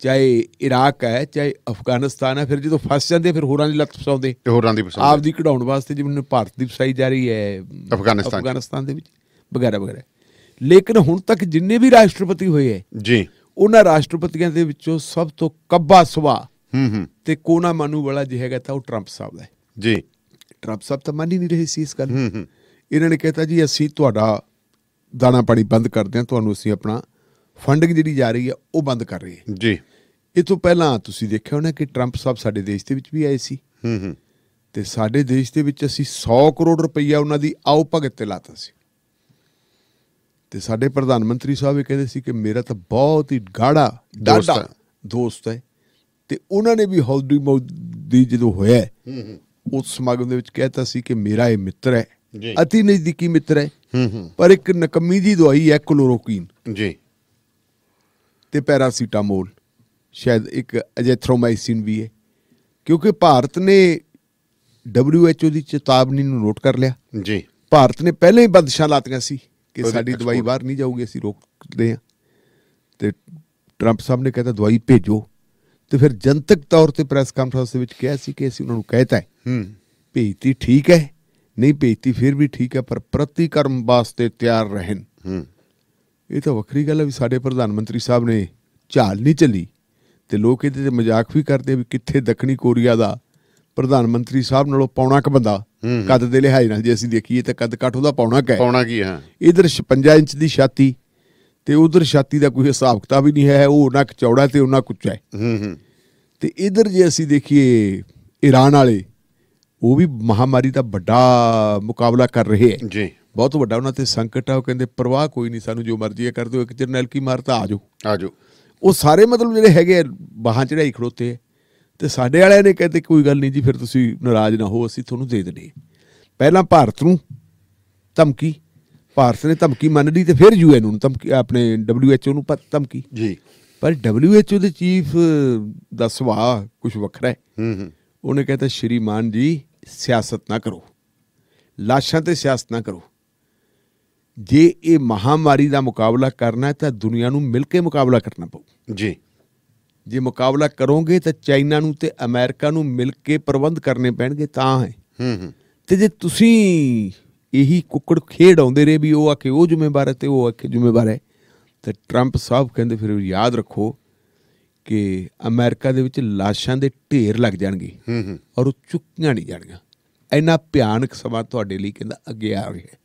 ਚਾਹੇ ਇਰਾਕ ਹੈ ਚਾਹੇ ਅਫਗਾਨਿਸਤਾਨ ਹੈ ਫਿਰ ਜਦੋਂ ਫਸ ਜਾਂਦੇ ਫਿਰ ਹੋਰਾਂ ਦੀ ਲੱਤ ਫਸਾਉਂਦੇ ਹੋਰਾਂ ਦੀ ਫਸਾਉਂਦੇ ਆਪ ਦੀ ਕਢਾਉਣ ਵਾਸਤੇ ਜਿਵੇਂ ਭਾਰਤ ਦੀ ਫਸਾਈ ਜਾ ਰਹੀ ਹੈ ਅਫਗਾਨਿਸਤਾਨ ਅਫਗਾਨਿਸਤਾਨ ਦੇ ਵਿੱਚ ਵਗੈਰਾ ਵਗੈਰਾ ਲੇਕਿਨ ਹੁਣ ਤੱਕ ਜਿੰਨੇ ਵੀ ਰਾਸ਼ਟਰਪਤੀ ਹੋਏ ਹੈ ਜੀ ਉਹਨਾਂ ਰਾਸ਼ਟਰਪਤੀਆਂ ਦੇ ਵਿੱਚੋਂ ਸਭ ਤੋਂ ਕੱਬਾ ਸੁਭਾ ਹੂੰ ਹੂੰ ਤੇ ਕੋਨਾ ਮਾਨੂ ਵਾਲਾ ਜਿਹੜਾ ਹੈਗਾ ਤਾਂ ਉਹ ਟਰੰਪ ਸਾਹਿਬ ਦਾ ਹੈ ਜੀ ਟਰੰਪ ਸਾਹਿਬ ਤਾਂ ਮੰਨ ਹੀ ਨਹੀਂ ਰਹੇ ਸੀ ਇਸ ਗੱਲ ਹੂੰ ਹੂੰ ਇਹਨਾਂ ਨੇ ਕਹਿਤਾ ਜੀ ਅਸੀਂ ਤੁਹਾਡਾ ਦਾਣਾ ਪਾਣੀ ਬੰਦ ਕਰਦੇ ਹਾਂ ਤੁਹਾਨੂੰ ਅਸੀਂ ਆਪਣਾ ਫੰਡਿੰਗ ਜਿਹੜੀ ਜਾ ਰਹੀ ਹੈ ਉਹ ਬੰਦ ਕਰ ਰਹੇ ਹਾਂ ਜੀ ਇਹ ਤੋਂ ਪਹਿਲਾਂ ਤੁਸੀਂ ਦੇਖਿਆ ਹੋਣਾ ਕਿ ਟਰੰਪ ਸਾਹਿਬ ਸਾਡੇ ਦੇਸ਼ ਦੇ ਵਿੱਚ ਵੀ ਆਏ ਸੀ ਹੂੰ ਹੂੰ ਤੇ ਸਾਡੇ ਦੇਸ਼ ਦੇ ਵਿੱਚ ਅਸੀਂ 100 ਕਰੋੜ ਰੁਪਈਆ ਉਹਨਾਂ ਦੀ ਆਉ ਭਗਤ ਤੇ ਲਾਤਾ ਸੀ ਤੇ ਸਾਡੇ ਪ੍ਰਧਾਨ ਮੰਤਰੀ ਸਾਹਿਬ ਇਹ ਕਹਿੰਦੇ ਸੀ ਕਿ ਮੇਰਾ ਤਾਂ ਬਹੁਤ ਹੀ ਗਾੜਾ ਡਾਡਾ ਦੋਸਤ ਹੈ ਤੇ ਉਹਨਾਂ ਨੇ ਵੀ ਹੌਲਦੀ ਦੀ ਜਦੋਂ ਹੋਇਆ ਉਸ ਸਮਾਗਮ ਦੇ ਵਿੱਚ ਕਹਿਤਾ ਸੀ ਕਿ ਮੇਰਾ ਇਹ ਮਿੱਤਰ ਹੈ ਅਤੀ ਨਜ਼ਦੀਕੀ ਮਿੱਤਰ ਹੈ ਹੂੰ ਹੂੰ ਪਰ ਇੱਕ ਨਕਮੀ ਦੀ ਦਵਾਈ ਹੈ ਕਲੋਰੋਕੀਨ ਜੀ ਤੇ ਪੈਰਾਸੀਟਾਮੋਲ ਸ਼ਾਇਦ ਇੱਕ ਅਜੈਥਰੋਮਾਈਸਿਨ ਵੀ ਹੈ ਕਿਉਂਕਿ ਭਾਰਤ ਨੇ WHO ਦੀ ਚੇਤਾਵਨੀ ਨੂੰ ਨੋਟ ਕਰ ਲਿਆ ਜੀ ਭਾਰਤ ਨੇ ਪਹਿਲਾਂ ਹੀ ਬੰਦਸ਼ਾਂ ਲਾਤੀਆਂ ਸੀ ਕਿ ਸਾਡੀ ਦਵਾਈ ਬਾਹਰ ਨਹੀਂ ਜਾਊਗੀ ਅਸੀਂ ਰੋਕਦੇ ਹਾਂ ਤੇ ਟਰੰਪ ਸਾਹਿਬ ਨੇ ਕਹਿੰਦਾ ਦਵਾਈ ਭੇਜੋ ਤੇ ਫਿਰ ਜਨਤਕ ਤੌਰ ਤੇ ਪ੍ਰੈਸ ਕਾਨਫਰੰਸ ਦੇ ਵਿੱਚ ਕਿਹਾ ਸੀ ਕਿ ਅਸੀਂ ਉਹਨਾਂ ਨੂੰ ਕਹਿਤਾ ਹੈ ਹੂੰ ਭੇਜਤੀ ਠੀਕ ਹੈ ਨਹੀਂ ਭੇਜਤੀ ਫਿਰ ਵੀ ਠੀਕ ਹੈ ਪਰ ਪ੍ਰਤੀਕਰਮ ਵਾਸਤੇ ਤਿਆਰ ਰਹਿਣ ਹੂੰ ਇਹ ਤਾਂ ਵੱਖਰੀ ਗੱਲ ਹੈ ਵੀ ਸਾਡੇ ਪ੍ਰਧਾਨ ਮੰਤਰੀ ਸਾਹਿਬ ਨੇ ਝਾਲ ਨਹੀਂ ਚੱਲੀ ਤੇ ਲੋਕ ਇਹਦੇ ਤੇ ਮਜ਼ਾਕ ਵੀ ਕਰਦੇ ਵੀ ਕਿੱਥੇ ਦੱਖਣੀ ਕੋਰੀਆ ਦਾ ਪ੍ਰਧਾਨ ਮੰਤਰੀ ਸਾਹਿਬ ਨਾਲੋਂ ਪੌਣਾ ਕ ਬੰਦਾ ਕੱਦ ਦੇ ਲਿਹਾਜ਼ ਨਾਲ ਜੇ ਅਸੀਂ ਦੇਖੀਏ ਤਾਂ ਕੱਦ ਕਾਠ ਉਹਦਾ ਪੌਣਾ ਕ ਹੈ ਪੌਣਾ ਕੀ ਹੈ ਇਧਰ 56 ਇੰਚ ਦੀ ਛਾਤੀ ਤੇ ਉਧਰ ਛਾਤੀ ਦਾ ਕੋਈ ਹਿਸਾਬ ਕਿਤਾਬ ਹੀ ਨਹੀਂ ਹੈ ਉਹ ਉਹਨਾਂ ਕ ਚੌੜਾ ਤੇ ਉਹਨਾਂ ਕੁੱਚਾ ਹੈ ਹੂੰ ਹੂੰ ਤੇ ਇਧਰ ਜੇ ਅਸੀਂ ਦੇਖੀਏ ਈਰਾਨ ਵਾਲੇ ਉਹ ਵੀ ਮਹਾਮਾਰੀ ਦਾ ਵੱਡਾ ਮੁਕਾਬਲਾ ਕਰ ਰਹੇ ਹੈ ਜੀ ਬਹੁਤ ਵੱਡਾ ਉਹਨਾਂ ਤੇ ਸੰਕਟ ਆ ਉਹ ਕਹਿੰਦੇ ਪਰਵਾਹ ਕੋਈ ਨਹੀਂ ਸਾਨੂੰ ਜੋ ਮਰਜ਼ੀ ਕਰ ਦਿਓ ਇੱਕ ਜਰਨਲ ਕੀ ਮਾਰਤਾ ਆ ਜਾਓ ਆ ਜਾਓ ਉਹ ਸਾਰੇ ਮਤਲਬ ਜਿਹੜੇ ਹੈਗੇ ਬਾਹਾਂ ਚੜਾਈ ਖੜੋਤੇ ਤੇ ਸਾਡੇ ਵਾਲਿਆਂ ਨੇ ਕਹਿੰਦੇ ਕੋਈ ਗੱਲ ਨਹੀਂ ਜੀ ਫਿਰ ਤੁਸੀਂ ਨਾਰਾਜ਼ ਨਾ ਹੋ ਅਸੀਂ ਤੁਹਾਨੂੰ ਦੇ ਦਨੇ ਪਹਿਲਾਂ ਭਾਰਤ ਨੂੰ ਧਮਕੀ ਭਾਰਤ ਨੇ ਧਮਕੀ ਮੰਨ ਲਈ ਤੇ ਫਿਰ ਯੂਐਨ ਨੂੰ ਧਮਕੀ ਆਪਣੇ ਡਬਲਯੂਐਚਓ ਨੂੰ ਧਮਕੀ ਜੀ ਪਰ ਡਬਲਯੂਐਚਓ ਦੇ ਚੀਫ ਦਾ ਸੁਭਾਅ ਕੁਝ ਵੱਖਰਾ ਹੈ ਹੂੰ ਹੂੰ ਉਹਨੇ ਕਹਿੰਦਾ ਸ਼੍ਰੀਮਾਨ ਜੀ ਸਿਆਸਤ ਨਾ ਕਰੋ ਲਾਸ਼ਾਂ ਤੇ ਸਿਆਸਤ ਨਾ ਕਰੋ ਜੇ ਇਹ ਮਹਾਮਾਰੀ ਦਾ ਮੁਕਾਬਲਾ ਕਰਨਾ ਹੈ ਤਾਂ ਦੁਨੀਆ ਨੂੰ ਮਿਲ ਕੇ ਮੁਕਾਬਲਾ ਕਰਨਾ ਪਊ ਜੀ ਜੇ ਮੁਕਾਬਲਾ ਕਰੋਗੇ ਤਾਂ ਚਾਈਨਾ ਨੂੰ ਤੇ ਅਮਰੀਕਾ ਨੂੰ ਮਿਲ ਕੇ ਪ੍ਰਬੰਧ ਕਰਨੇ ਪੈਣਗੇ ਤਾਂ ਹੈ ਹੂੰ ਹੂੰ ਤੇ ਜੇ ਤੁਸੀਂ ਇਹੀ ਕੁੱਕੜ ਖੇਡ ਆਉਂਦੇ ਰਹੇ ਵੀ ਉਹ ਆ ਕੇ ਉਹ ਜ਼ਿੰਮੇਵਾਰ ਹੈ ਤੇ ਉਹ ਆ ਕੇ ਜ਼ਿੰਮੇਵਾਰ ਹੈ ਤੇ ਟਰੰਪ ਸਾਹਿਬ ਕਹਿੰਦੇ ਫਿਰ ਯਾਦ ਰੱਖੋ ਕਿ ਅਮਰੀਕਾ ਦੇ ਵਿੱਚ ਲਾਸ਼ਾਂ ਦੇ ਢੇਰ ਲੱਗ ਜਾਣਗੇ ਹੂੰ ਹੂੰ ਔਰ ਉਹ ਚੁੱਕੀਆਂ ਨਹੀਂ ਜਾਣਗੀਆਂ ਇੰਨਾ ਭਿਆਨਕ ਸਮਾਂ ਤੁਹਾਡੇ ਲਈ ਕਹਿੰਦਾ ਅੱਗੇ ਆ ਰਿਹਾ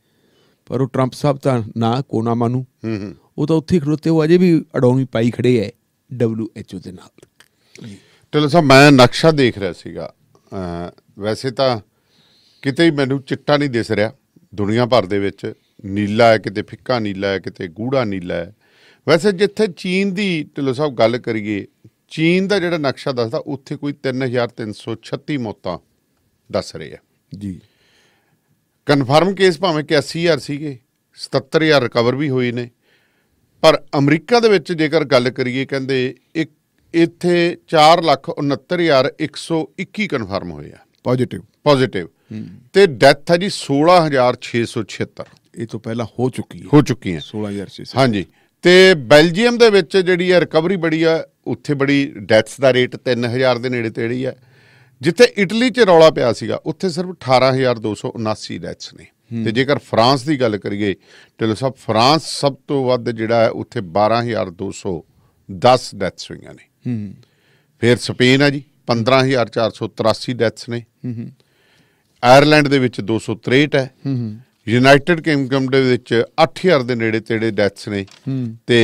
ਪਰ ਉਹ ਟਰੰਪ ਸਾਹਿਬ ਤਾਂ ਨਾ ਕੋਨਾ ਮਾਨੂ ਹੂੰ ਹੂੰ ਉਹ ਤਾਂ ਉੱਥੇ ਖੜੋਤੇ ਉਹ ਅਜੇ ਵੀ ਅਡੌਣੀ ਪਾਈ ਖੜੇ ਐ WHO ਦੇ ਨਾਲ ਟੈਲੋ ਸਾਹਿਬ ਮੈਂ ਨਕਸ਼ਾ ਦੇਖ ਰਿਹਾ ਸੀਗਾ ਵੈਸੇ ਤਾਂ ਕਿਤੇ ਹੀ ਮੈਨੂੰ ਚਿੱਟਾ ਨਹੀਂ ਦਿਸ ਰਿਹਾ ਦੁਨੀਆ ਭਰ ਦੇ ਵਿੱਚ ਨੀਲਾ ਹੈ ਕਿਤੇ ਫਿੱਕਾ ਨੀਲਾ ਹੈ ਕਿਤੇ ਗੂੜਾ ਨੀਲਾ ਹੈ ਵੈਸੇ ਜਿੱਥੇ ਚੀਨ ਦੀ ਟਿਲੋ ਸਾਹਿਬ ਗੱਲ ਕਰੀਏ ਚੀਨ ਦਾ ਜਿਹੜਾ ਨਕਸ਼ਾ ਦੱਸਦਾ ਉੱਥੇ ਕੋਈ 3336 ਮੌਤਾਂ ਦੱਸ ਰਹੇ ਆ ਜੀ ਕਨਫਰਮ ਕੇਸ ਭਾਵੇਂ 81000 ਸੀਗੇ 77000 ਰਿਕਵਰ ਵੀ ਹੋਏ ਨੇ ਪਰ ਅਮਰੀਕਾ ਦੇ ਵਿੱਚ ਜੇਕਰ ਗੱਲ ਕਰੀਏ ਕਹਿੰਦੇ ਇੱਕ ਇੱਥੇ 469121 ਕਨਫਰਮ ਹੋਏ ਆ ਪੋਜ਼ਿਟਿਵ ਪੋਜ਼ਿਟਿਵ ਤੇ ਡੈਥ ਹੈ ਜੀ 16676 ਇਹ ਤੋਂ ਪਹਿਲਾਂ ਹੋ ਚੁੱਕੀ ਹੈ ਹੋ ਚੁੱਕੀ ਹੈ 16600 ਹਾਂਜੀ ਤੇ ਬੈਲਜੀਅਮ ਦੇ ਵਿੱਚ ਜਿਹੜੀ ਹੈ ਰਿਕਵਰੀ ਬੜੀ ਆ ਉੱਥੇ ਬੜੀ ਡੈਥਸ ਦਾ ਰੇਟ 3000 ਦੇ ਨੇੜੇ ਤੇੜੀ ਹੈ ਜਿੱਥੇ ਇਟਲੀ 'ਚ ਰੌਲਾ ਪਿਆ ਸੀਗਾ ਉੱਥੇ ਸਿਰਫ 18279 ਡੈਥਸ ਨੇ ਤੇ ਜੇਕਰ ਫਰਾਂਸ ਦੀ ਗੱਲ ਕਰੀਏ ਢਿੱਲੋਂ ਸਭ ਫਰਾਂਸ ਸਭ ਤੋਂ ਵੱਧ ਜਿਹੜਾ ਹੈ ਉੱਥੇ 12210 ਡੈਥਸ ਹੋਈਆਂ ਨੇ ਫਿਰ ਸਪੇਨ ਆ ਜੀ 15483 ਡੈਥਸ ਨੇ ਆਇਰਲੈਂਡ ਦੇ ਵਿੱਚ 263 ਹੈ ਯੂਨਾਈਟਿਡ ਕਿੰਗਡਮ ਦੇ ਵਿੱਚ 8000 ਦੇ ਨੇੜੇ ਤੇੜੇ ਡੈਥਸ ਨੇ ਤੇ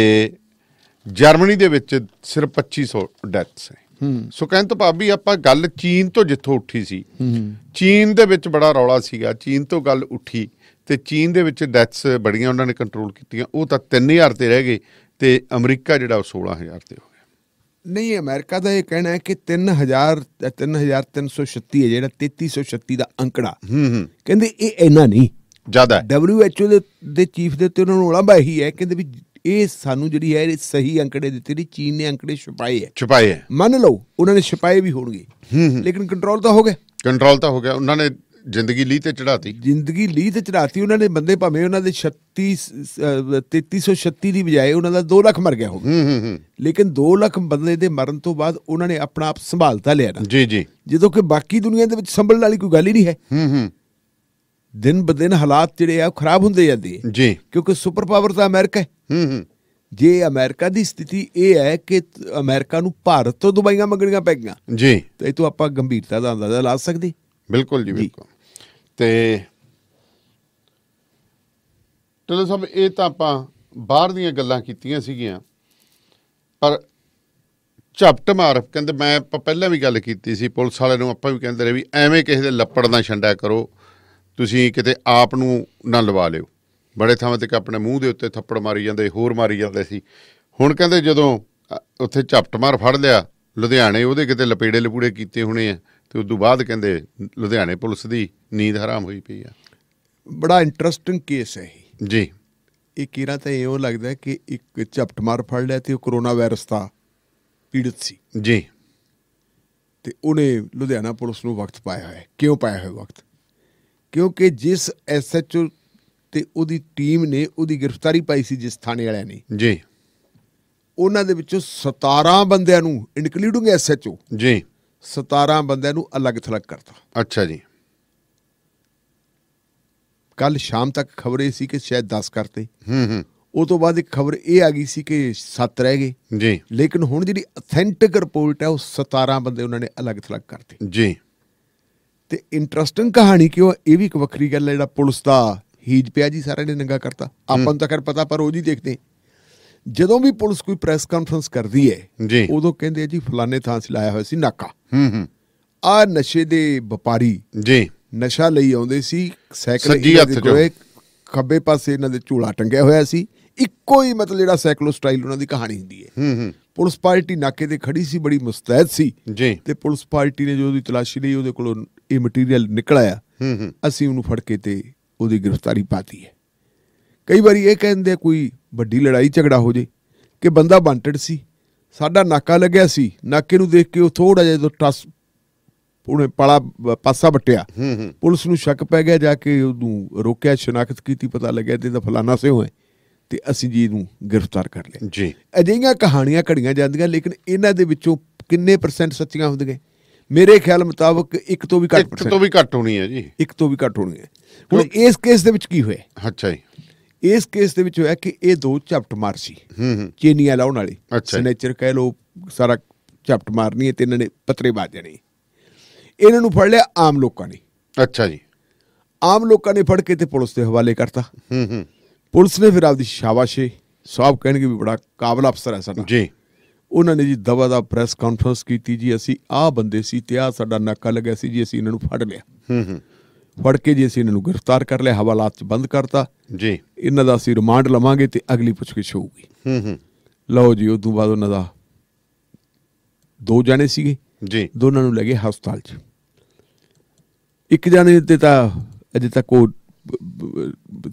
ਜਰਮਨੀ ਦੇ ਵਿੱਚ ਸਿਰਫ 2500 ਡੈਥਸ ਨੇ ਸੋ ਕਹਿੰਦੇ ਤੋਂ ਆਪਾਂ ਗੱਲ ਚੀਨ ਤੋਂ ਜਿੱਥੋਂ ਉੱਠੀ ਸੀ ਚੀਨ ਦੇ ਵਿੱਚ ਬੜਾ ਰੌਲਾ ਸੀਗਾ ਚੀਨ ਤੋਂ ਗੱਲ ਉੱਠੀ ਤੇ ਚੀਨ ਦੇ ਵਿੱਚ ਡੈਥਸ ਬੜੀਆਂ ਉਹਨਾਂ ਨੇ ਕੰਟਰੋਲ ਕੀਤੀਆਂ ਉਹ ਤਾਂ 3000 ਤੇ ਰਹਿ ਗਏ ਤੇ ਅਮਰੀਕਾ ਜਿਹੜਾ ਉਹ 16000 ਤੇ ਹੋ ਗਿਆ ਨਹੀਂ ਅਮਰੀਕਾ ਦਾ ਇਹ ਕਹਿਣਾ ਹੈ ਕਿ 3000 3336 ਹੈ ਜਿਹੜਾ 3336 ਦਾ ਅੰਕੜਾ ਕਹਿੰਦੇ ਇਹ ਇੰਨਾ ਨਹੀਂ ਜ਼ਿਆਦਾ WHO ਦੇ ਚੀਫ ਦੇ ਉੱਤੇ ਉਹਨਾਂ ਨੂੰ ਉਲਾਂਭਾ ਇਹੀ ਹੈ ਕਹਿੰਦੇ ਵੀ ਇਹ ਸਾਨੂੰ ਜਿਹੜੀ ਹੈ ਇਹ ਸਹੀ ਅੰਕੜੇ ਦਿੱਤੇ ਨੇ ਚੀਨ ਨੇ ਅੰਕੜੇ ਛੁਪਾਏ ਹੈ ਛੁਪਾਏ ਹੈ ਮੰਨ ਲਓ ਉਹਨਾਂ ਨੇ ਛੁਪਾਏ ਵੀ ਹੋਣਗੇ ਲੇਕਿਨ ਕੰਟਰੋਲ ਤਾਂ ਹੋ ਗਿਆ ਕੰਟਰੋਲ ਤਾਂ ਹੋ ਗਿਆ ਉਹਨਾਂ ਨੇ ਜ਼ਿੰਦਗੀ ਲਈ ਤੇ ਚੜਾਤੀ ਜ਼ਿੰਦਗੀ ਲਈ ਤੇ ਚੜਾਤੀ ਉਹਨਾਂ ਨੇ ਬੰਦੇ ਭਾਵੇਂ ਉਹਨਾਂ ਦੇ 36 3336 ਦੀ ਬਜਾਏ ਉਹਨਾਂ ਦਾ 2 ਲੱਖ ਮਰ ਗਿਆ ਹੂੰ ਹੂੰ ਹੂੰ ਲੇਕਿਨ 2 ਲੱਖ ਬੰਦੇ ਦੇ ਮਰਨ ਤੋਂ ਬਾਅਦ ਉਹਨਾਂ ਨੇ ਆਪਣਾ ਆਪ ਸੰਭਾਲਤਾ ਲਿਆ ਨਾ ਜੀ ਜੀ ਜਦੋਂ ਕਿ ਬਾਕੀ ਦੁਨੀਆ ਦੇ ਵਿੱਚ ਸੰਭਲਣ ਵਾਲੀ ਕੋਈ ਗੱਲ ਹੀ ਨਹੀਂ ਹੈ ਹੂੰ ਹੂੰ ਦਿਨ ਬਦਿਨ ਹਾਲਾਤ ਜਿਹੜੇ ਆ ਖਰਾਬ ਹੁੰਦੇ ਜਾਂਦੇ ਜੀ ਕਿਉਂਕਿ ਸੁਪਰ ਪਾਵਰ ਤਾਂ ਅਮਰੀਕਾ ਹੈ ਹੂੰ ਹੂੰ ਜੇ ਅਮਰੀਕਾ ਦੀ ਸਥਿਤੀ ਇਹ ਹੈ ਕਿ ਅਮਰੀਕਾ ਨੂੰ ਭਾਰਤ ਤੋਂ ਦਵਾਈਆਂ ਮੰਗਣੀਆਂ ਪੈ ਗਈਆਂ ਜੀ ਤੇ ਇਹ ਤੋਂ ਆਪਾਂ ਗੰਭੀਰਤਾ ਦਾ ਅੰਦਾਜ਼ਾ ਲਾ ਸਕਦੇ ਬਿਲਕੁਲ ਜੀ ਬਿਲਕੁਲ ਤੇ ਤੁਹਾਨੂੰ ਸਭ ਇਹ ਤਾਂ ਆਪਾਂ ਬਾਹਰ ਦੀਆਂ ਗੱਲਾਂ ਕੀਤੀਆਂ ਸੀਗੀਆਂ ਪਰ ਝਪਟ ਮਾਰ ਕਹਿੰਦੇ ਮੈਂ ਪਹਿਲਾਂ ਵੀ ਗੱਲ ਕੀਤੀ ਸੀ ਪੁਲਿਸ ਵਾਲਿਆਂ ਨੂੰ ਆਪਾਂ ਵੀ ਕਹਿੰਦੇ ਰਹੇ ਵੀ ਐਵੇਂ ਕਿਸੇ ਦੇ ਲੱਪੜ ਨਾ ਛੰਡਾ ਕਰੋ ਤੁਸੀਂ ਕਿਤੇ ਆਪ ਨੂੰ ਨਾ ਲਵਾ ਲਿਓ ਬੜੇ ਥਾਵਾਂ ਤੇ ਆਪਣੇ ਮੂੰਹ ਦੇ ਉੱਤੇ ਥੱਪੜ ਮਾਰੀ ਜਾਂਦੇ ਹੋਰ ਮਾਰੀ ਜਾਂਦੇ ਸੀ ਹੁਣ ਕਹਿੰਦੇ ਜਦੋਂ ਉੱਥੇ ਝਪਟ ਮਾਰ ਫੜ ਲਿਆ ਲੁਧਿਆਣੇ ਉਹਦੇ ਕਿਤੇ ਲਪੇੜੇ ਲਪੂੜੇ ਕੀਤੇ ਹੋਣੇ ਆ ਤੇ ਉਸ ਤੋਂ ਬਾਅਦ ਕਹਿੰਦੇ ਲੁਧਿਆਣੇ ਪੁਲਿਸ ਦੀ ਨੀਂਦ ਹਰਾਮ ਹੋਈ ਪਈ ਆ ਬੜਾ ਇੰਟਰਸਟਿੰਗ ਕੇਸ ਹੈ ਇਹ ਜੀ ਇਹ ਕਿਰਾ ਤਾਂ ਇਹੋ ਲੱਗਦਾ ਕਿ ਇੱਕ ਝਪਟ ਮਾਰ ਫੜ ਲਿਆ ਤੇ ਉਹ ਕਰੋਨਾ ਵਾਇਰਸ ਦਾ ਪੀੜਤ ਸੀ ਜੀ ਤੇ ਉਹਨੇ ਲੁਧਿਆਣਾ ਪੁਲਿਸ ਨੂੰ ਵਕਤ ਪਾਇਆ ਹੋਇਆ ਕਿਉਂ ਪਾਇਆ ਹੋਇਆ ਵਕਤ ਕਿਉਂਕਿ ਜਿਸ ਐਸਐਚਓ ਤੇ ਉਹਦੀ ਟੀਮ ਨੇ ਉਹਦੀ ਗ੍ਰਿਫਤਾਰੀ ਪਾਈ ਸੀ ਜਿਸ ਥਾਣੇ ਵਾਲਿਆਂ ਨੇ ਜੀ ਉਹਨਾਂ ਦੇ ਵਿੱਚੋਂ 17 ਬੰਦਿਆਂ ਨੂੰ ਇਨਕਲੂਡਿੰਗ ਐਸਐਚਓ ਜੀ 17 ਬੰਦਿਆਂ ਨੂੰ ਅਲੱਗ-ਥਲੱਗ ਕਰਤਾ ਅੱਛਾ ਜੀ ਕੱਲ ਸ਼ਾਮ ਤੱਕ ਖਬਰ ਇਹ ਸੀ ਕਿ ਸ਼ਾਇਦ 10 ਕਰਤੇ ਹੂੰ ਹੂੰ ਉਹ ਤੋਂ ਬਾਅਦ ਇੱਕ ਖਬਰ ਇਹ ਆ ਗਈ ਸੀ ਕਿ 7 ਰਹਿ ਗਏ ਜੀ ਲੇਕਿਨ ਹੁਣ ਜਿਹੜੀ ਅਥੈਂਟਿਕ ਰਿਪੋਰਟ ਹੈ ਉਹ 17 ਬੰਦੇ ਉਹਨਾਂ ਨੇ ਅਲੱਗ-ਥਲੱਗ ਕਰਤੇ ਜੀ ਤੇ ਇੰਟਰਸਟਿੰਗ ਕਹਾਣੀ ਕਿ ਉਹ ਇਹ ਵੀ ਇੱਕ ਵੱਖਰੀ ਗੱਲ ਹੈ ਜਿਹੜਾ ਪੁਲਿਸ ਦਾ ਹੀਜ ਪਿਆ ਜੀ ਸਾਰਿਆਂ ਨੇ ਨੰਗਾ ਕਰਤਾ ਆਪਾਂ ਨੂੰ ਤਾਂ ਖੈਰ ਪਤਾ ਪਰ ਉਹ ਜੀ ਦੇਖਦੇ ਜਦੋਂ ਵੀ ਪੁਲਿਸ ਕੋਈ ਪ੍ਰੈਸ ਕਾਨਫਰੰਸ ਕਰਦੀ ਹੈ ਉਦੋਂ ਕਹਿੰਦੇ ਆ ਜੀ ਫਲਾਣੇ ਥਾਂ 'ਚ ਲਾਇਆ ਹੋਇਆ ਸੀ ਨਾਕਾ ਹੂੰ ਹੂੰ ਆ ਨਸ਼ੇ ਦੇ ਵਪਾਰੀ ਜੀ ਨਸ਼ਾ ਲਈ ਆਉਂਦੇ ਸੀ ਸਾਈਕਲ ਦੇ ਕੋਲੇ ਖੱਬੇ ਪਾਸੇ ਇਹਨਾਂ ਦੇ ਝੂਲਾ ਟੰਗਿਆ ਹੋਇਆ ਸੀ ਇੱਕੋ ਹੀ ਮਤਲਬ ਜਿਹੜਾ ਸਾਈਕਲੋ ਸਟਾਈਲ ਉਹਨਾਂ ਦੀ ਕਹਾਣੀ ਹੁੰਦੀ ਹੈ ਹੂੰ ਹੂੰ ਪੁਲਿਸ ਪਾਰਟੀ ਨਾਕੇ ਤੇ ਖੜੀ ਸੀ ਬੜੀ ਮੁਸਤੈਦ ਸੀ ਜੀ ਤੇ ਪੁਲਿਸ ਪਾਰਟੀ ਨੇ ਜੋ ਉਹਦੀ ਤਲਾਸ਼ੀ ਲਈ ਉਹਦੇ ਕੋਲੋਂ ਇਹ ਮਟੀਰੀਅਲ ਨਿਕਲ ਆਇਆ ਹੂੰ ਹੂੰ ਅਸੀਂ ਉਹਨੂੰ ਫੜ ਕੇ ਤੇ ਉਹਦੀ ਗ੍ਰਿਫਤਾਰੀ ਪਾਤੀ ਹੈ ਕਈ ਵਾਰੀ ਇਹ ਕਹਿੰਦੇ ਕੋਈ ਵੱਡੀ ਲੜਾਈ ਝਗੜਾ ਹੋ ਜੇ ਕਿ ਬੰਦਾ ਵਾਂਟਡ ਸੀ ਸਾਡਾ ਨਾਕਾ ਲੱਗਿਆ ਸੀ ਨਾਕੇ ਨੂੰ ਦੇਖ ਕੇ ਉਹ ਥੋੜਾ ਜਿਹਾ ਜਦੋਂ ਟਸ ਉਹਨੇ ਪਾਲਾ ਪਾਸਾ ਬਟਿਆ ਪੁਲਿਸ ਨੂੰ ਸ਼ੱਕ ਪੈ ਗਿਆ ਜਾ ਕੇ ਉਹਨੂੰ ਰੋਕਿਆ ਸ਼ਨਾਖਤ ਕੀਤੀ ਪਤਾ ਲੱਗਿਆ ਤੇ ਦਾ ਫਲਾਣਾ ਸੇ ਹੋਏ ਤੇ ਅਸੀਂ ਜੀ ਨੂੰ ਗ੍ਰਿਫਤਾਰ ਕਰ ਲਿਆ ਜੀ ਅਜਿਹੀਆਂ ਕਹਾਣੀਆਂ ਘੜੀਆਂ ਜਾਂਦੀਆਂ ਲੇਕਿਨ ਇਹਨਾਂ ਦੇ ਵਿੱਚੋਂ ਕਿੰਨੇ ਪਰਸੈਂਟ ਸੱਚੀਆਂ ਹੁੰਦੀਆਂ ਮੇਰੇ ਖਿਆਲ ਮੁਤਾਬਕ ਇੱਕ ਤੋਂ ਵੀ ਘੱਟ ਇੱਕ ਤੋਂ ਵੀ ਘੱਟ ਹੋਣੀ ਹੈ ਜੀ ਇੱਕ ਤੋਂ ਵੀ ਘੱਟ ਹੋਣੀ ਹੈ ਹੁਣ ਇਸ ਕੇਸ ਦੇ ਵਿੱਚ ਕੀ ਹੋਇਆ ਅੱਛਾ ਜੀ ਇਸ ਕੇਸ ਦੇ ਵਿੱਚ ਹੋਇਆ ਕਿ ਇਹ ਦੋ ਝਪਟ ਮਾਰ ਸੀ ਹੂੰ ਹੂੰ ਚੇਨੀਆਂ ਲਾਉਣ ਵਾਲੇ ਸਨੇਚਰ ਕਹ ਲੋ ਸਾਰਾ ਝਪਟ ਮਾਰਨੀ ਹੈ ਤੇ ਇਹਨਾਂ ਨੇ ਪਤਰੇ ਬਾਜ ਜਣੇ ਇਹਨਾਂ ਨੂੰ ਫੜ ਲਿਆ ਆਮ ਲੋਕਾਂ ਨੇ ਅੱਛਾ ਜੀ ਆਮ ਲੋਕਾਂ ਨੇ ਫੜ ਕੇ ਤੇ ਪੁਲਿਸ ਦੇ ਹਵਾਲੇ ਕਰਤਾ ਹੂੰ ਹੂੰ ਪੁਲਿਸ ਨੇ ਫਿਰ ਆਪਦੀ ਸ਼ਾਬਾਸ਼ੇ ਸਾਹਿਬ ਕਹਿਣਗੇ ਵੀ ਬੜਾ ਕਾਬਲ ਅਫਸਰ ਹੈ ਸਾਡਾ ਜੀ ਉਹਨਾਂ ਨੇ ਜੀ ਦਵਾ ਦਾ ਪ੍ਰੈਸ ਕਾਨਫਰੰਸ ਕੀਤੀ ਜੀ ਅਸੀਂ ਆਹ ਬੰਦੇ ਸੀ ਤੇ ਆਹ ਸਾਡਾ ਨਾਕਾ ਲੱਗਿਆ ਸੀ ਜੀ ਅਸੀਂ ਇਹਨਾਂ ਨੂੰ ਫੜ ਲਿਆ ਹੂੰ ਹੂੰ ਫੜ ਕੇ ਜੀ ਅਸੀਂ ਇਹਨਾਂ ਨੂੰ ਗ੍ਰਿਫਤਾਰ ਕਰ ਲਿਆ ਹਵਾਲਾਤ 'ਚ ਬੰਦ ਕਰਤਾ ਜੀ ਇਹਨਾਂ ਦਾ ਅਸੀਂ ਰਿਮਾਂਡ ਲਵਾਂਗੇ ਤੇ ਅਗਲੀ ਪੁੱਛਗਿੱਛ ਹੋਊਗੀ ਹੂੰ ਹੂੰ ਲਓ ਜੀ ਤੋਂ ਬਾਅਦ ਉਹਨਾਂ ਦਾ ਦੋ ਜਾਣੇ ਸੀਗੇ ਜੀ ਦੋਨਾਂ ਨੂੰ ਲੈ ਗਏ ਹਸਪਤਾਲ 'ਚ ਇੱਕ ਜਾਣੇ ਤੇ ਤਾਂ ਅਜੇ ਤੱਕ ਉਹ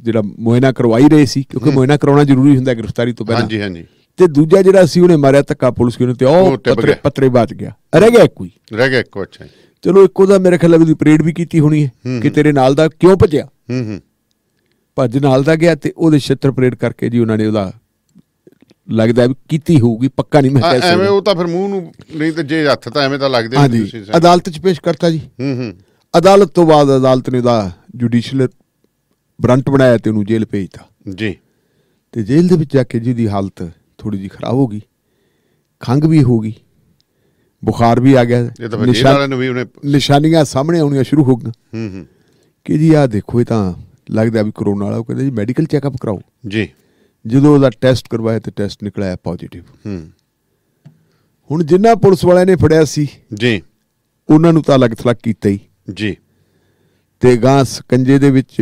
ਜਿਹੜਾ ਮੋਇਨਾ ਕਰਵਾਈ ਰਹੇ ਸੀ ਕਿਉਂਕਿ ਮੋਇਨਾ ਕਰਾਉਣਾ ਜ਼ਰੂਰੀ ਹੁੰਦਾ ਗ੍ਰਿਫਤਾਰੀ ਤੋਂ ਪਹਿਲਾਂ ਹਾਂਜੀ ਹਾਂਜੀ ਤੇ ਦੂਜਾ ਜਿਹੜਾ ਸੀ ਉਹਨੇ ਮਾਰਿਆ ਤੱਕਾ ਪੁਲਿਸ ਕਿਉਂ ਤੇ ਉਹ ਪਤਰੇ ਪਤਰੇ ਬਾਤ ਗਿਆ ਰਹਿ ਗਿਆ ਕੋਈ ਰਹਿ ਗਿਆ ਇੱਕੋ ਅੱਛਾ ਚਲੋ ਇੱਕੋ ਦਾ ਮੇਰੇ ਖਿਆਲ ਵਿੱਚ ਪਰੇਡ ਵੀ ਕੀਤੀ ਹੋਣੀ ਹੈ ਕਿ ਤੇਰੇ ਨਾਲ ਦਾ ਕਿਉਂ ਭਜਿਆ ਹੂੰ ਹੂੰ ਭੱਜ ਨਾਲ ਦਾ ਗਿਆ ਤੇ ਉਹਦੇ ਛੱਤਰ ਪਰੇਡ ਕਰਕੇ ਜੀ ਉਹਨਾਂ ਨੇ ਉਹਦਾ ਲੱਗਦਾ ਵੀ ਕੀਤੀ ਹੋਊਗੀ ਪੱਕਾ ਨਹੀਂ ਮੈਂ ਕਹਿ ਸਕਦਾ ਐਵੇਂ ਉਹ ਤਾਂ ਫਿਰ ਮੂੰਹ ਨੂੰ ਨਹੀਂ ਤੇ ਜੇ ਹੱਥ ਤਾਂ ਐਵੇਂ ਤਾਂ ਲੱਗਦੇ ਨਹੀਂ ਤੁਸੀਂ ਅਦਾਲਤ 'ਚ ਪੇਸ਼ ਕਰਤਾ ਜੀ ਹੂੰ ਹੂੰ ਅਦਾਲਤ ਤੋਂ ਬਾਅਦ ਅਦਾਲਤ ਨੇ ਦਾ ਜੁਡੀਸ਼ੀਅਲ ਬਰੰਟ ਬਣਾਇਆ ਤੇ ਉਹਨੂੰ ਜੇਲ੍ਹ ਭੇਜਤਾ ਜੀ ਤੇ ਜੇਲ੍ਹ ਦੇ ਵਿੱਚ ਜਾ ਕੇ ਜੀ ਦੀ ਹਾਲਤ ਥੋੜੀ ਜੀ ਖਰਾਬ ਹੋ ਗਈ ਖੰਗ ਵੀ ਹੋ ਗਈ ਬੁਖਾਰ ਵੀ ਆ ਗਿਆ ਨਿਸ਼ਾਨੀਆਂ ਸਾਹਮਣੇ ਆਉਣੀਆਂ ਸ਼ੁਰੂ ਹੋ ਗਈਆਂ ਹੂੰ ਹੂੰ ਕਿ ਜੀ ਆ ਦੇਖੋ ਇਹ ਤਾਂ ਲੱਗਦਾ ਵੀ ਕਰੋਨਾ ਵਾਲਾ ਉਹ ਕਹਿੰਦਾ ਜੀ ਮੈਡੀਕਲ ਚੈੱਕਅਪ ਕਰਾਓ ਜੀ ਜਦੋਂ ਉਹਦਾ ਟੈਸਟ ਕਰਵਾਇਆ ਤੇ ਟੈਸਟ ਨਿਕਲਿਆ ਪੋਜ਼ਿਟਿਵ ਹੂੰ ਹੁਣ ਜਿੰਨਾ ਪੁਲਿਸ ਵਾਲਿਆਂ ਨੇ ਫੜਿਆ ਸੀ ਜੀ ਉਹਨਾਂ ਨੂੰ ਤਾਂ ਅਲੱਗ ਥਲੱਗ ਕੀਤਾ ਹੀ ਜੀ ਤੇ ਗਾਂ ਸਕੰਜੇ ਦੇ ਵਿੱਚ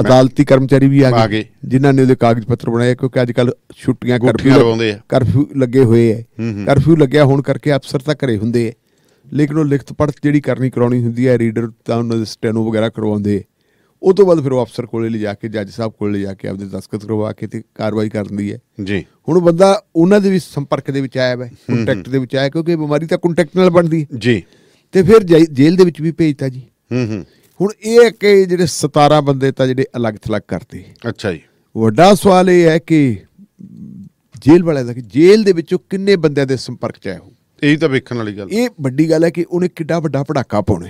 ਅਦਾਲਤੀ ਕਰਮਚਾਰੀ ਵੀ ਆ ਗਏ ਜਿਨ੍ਹਾਂ ਨੇ ਉਹਦੇ ਕਾਗਜ਼ ਪੱਤਰ ਬਣਾਏ ਕਿਉਂਕਿ ਅੱਜ ਕੱਲ ਛੁੱਟੀਆਂ ਕਰਫਿਊ ਆ ਕਰਫਿਊ ਲੱਗੇ ਹੋਏ ਐ ਕਰਫਿਊ ਲੱਗਿਆ ਹੋਣ ਕਰਕੇ ਅਫਸਰ ਤਾਂ ਘਰੇ ਹੁੰਦੇ ਐ ਲੇਕਿਨ ਉਹ ਲਿਖਤ ਪੜਤ ਜਿਹੜੀ ਕਰਨੀ ਕਰਾਉਣੀ ਹੁੰਦੀ ਹੈ ਰੀਡਰ ਤਾਂ ਉਹਨਾਂ ਦੇ ਸਟੈਨੋ ਵਗੈਰਾ ਕਰਵਾਉਂਦੇ ਉਹ ਤੋਂ ਬਾਅਦ ਫਿਰ ਉਹ ਅਫਸਰ ਕੋਲੇ ਲਿਜਾ ਕੇ ਜੱਜ ਸਾਹਿਬ ਕੋਲੇ ਲਿਜਾ ਕੇ ਆਪਦੇ ਦਸਤਖਤ ਕਰਵਾ ਕੇ ਤੇ ਕਾਰਵਾਈ ਦਿੰਦੀ ਹੈ ਜੀ ਹੁਣ ਬੰਦਾ ਉਹਨਾਂ ਦੇ ਵੀ ਸੰਪਰਕ ਦੇ ਵਿੱਚ ਆਇਆ ਹੈ ਕੰਟੈਕਟ ਦੇ ਵਿੱਚ ਆਇਆ ਕਿਉਂਕਿ ਬਿਮਾਰੀ ਤਾਂ ਕੰਟੈਕਟ ਨਾਲ ਬਣਦੀ ਹੈ ਜੀ ਤੇ ਫਿਰ ਜੇਲ੍ਹ ਦੇ ਵਿੱਚ ਵੀ ਭੇਜਤਾ ਜੀ ਹੂੰ ਹੂੰ ਹੁਣ ਇਹ ਹੈ ਕਿ ਜਿਹੜੇ 17 ਬੰਦੇ ਤਾਂ ਜਿਹੜੇ ਅਲੱਗ ਥਲੱਗ ਕਰਤੇ ਅੱਛਾ ਜੀ ਵੱਡਾ ਸਵਾਲ ਇਹ ਹੈ ਕਿ ਜੇਲ੍ਹ ਵਾਲੇ ਦਾ ਕਿ ਜੇਲ੍ਹ ਦੇ ਵਿੱਚੋਂ ਕਿੰਨੇ ਬੰਦਿਆਂ ਦੇ ਸੰਪਰਕ ਚ ਆਇਆ ਹੋ ਇਹ ਤਾਂ ਵੇਖਣ ਵਾਲੀ ਗੱਲ ਇਹ ਵੱਡੀ ਗੱਲ ਹੈ ਕਿ ਉਹਨੇ ਕਿੱਡਾ ਵੱਡਾ ਪੜਾਕਾ ਪਾਉਣਾ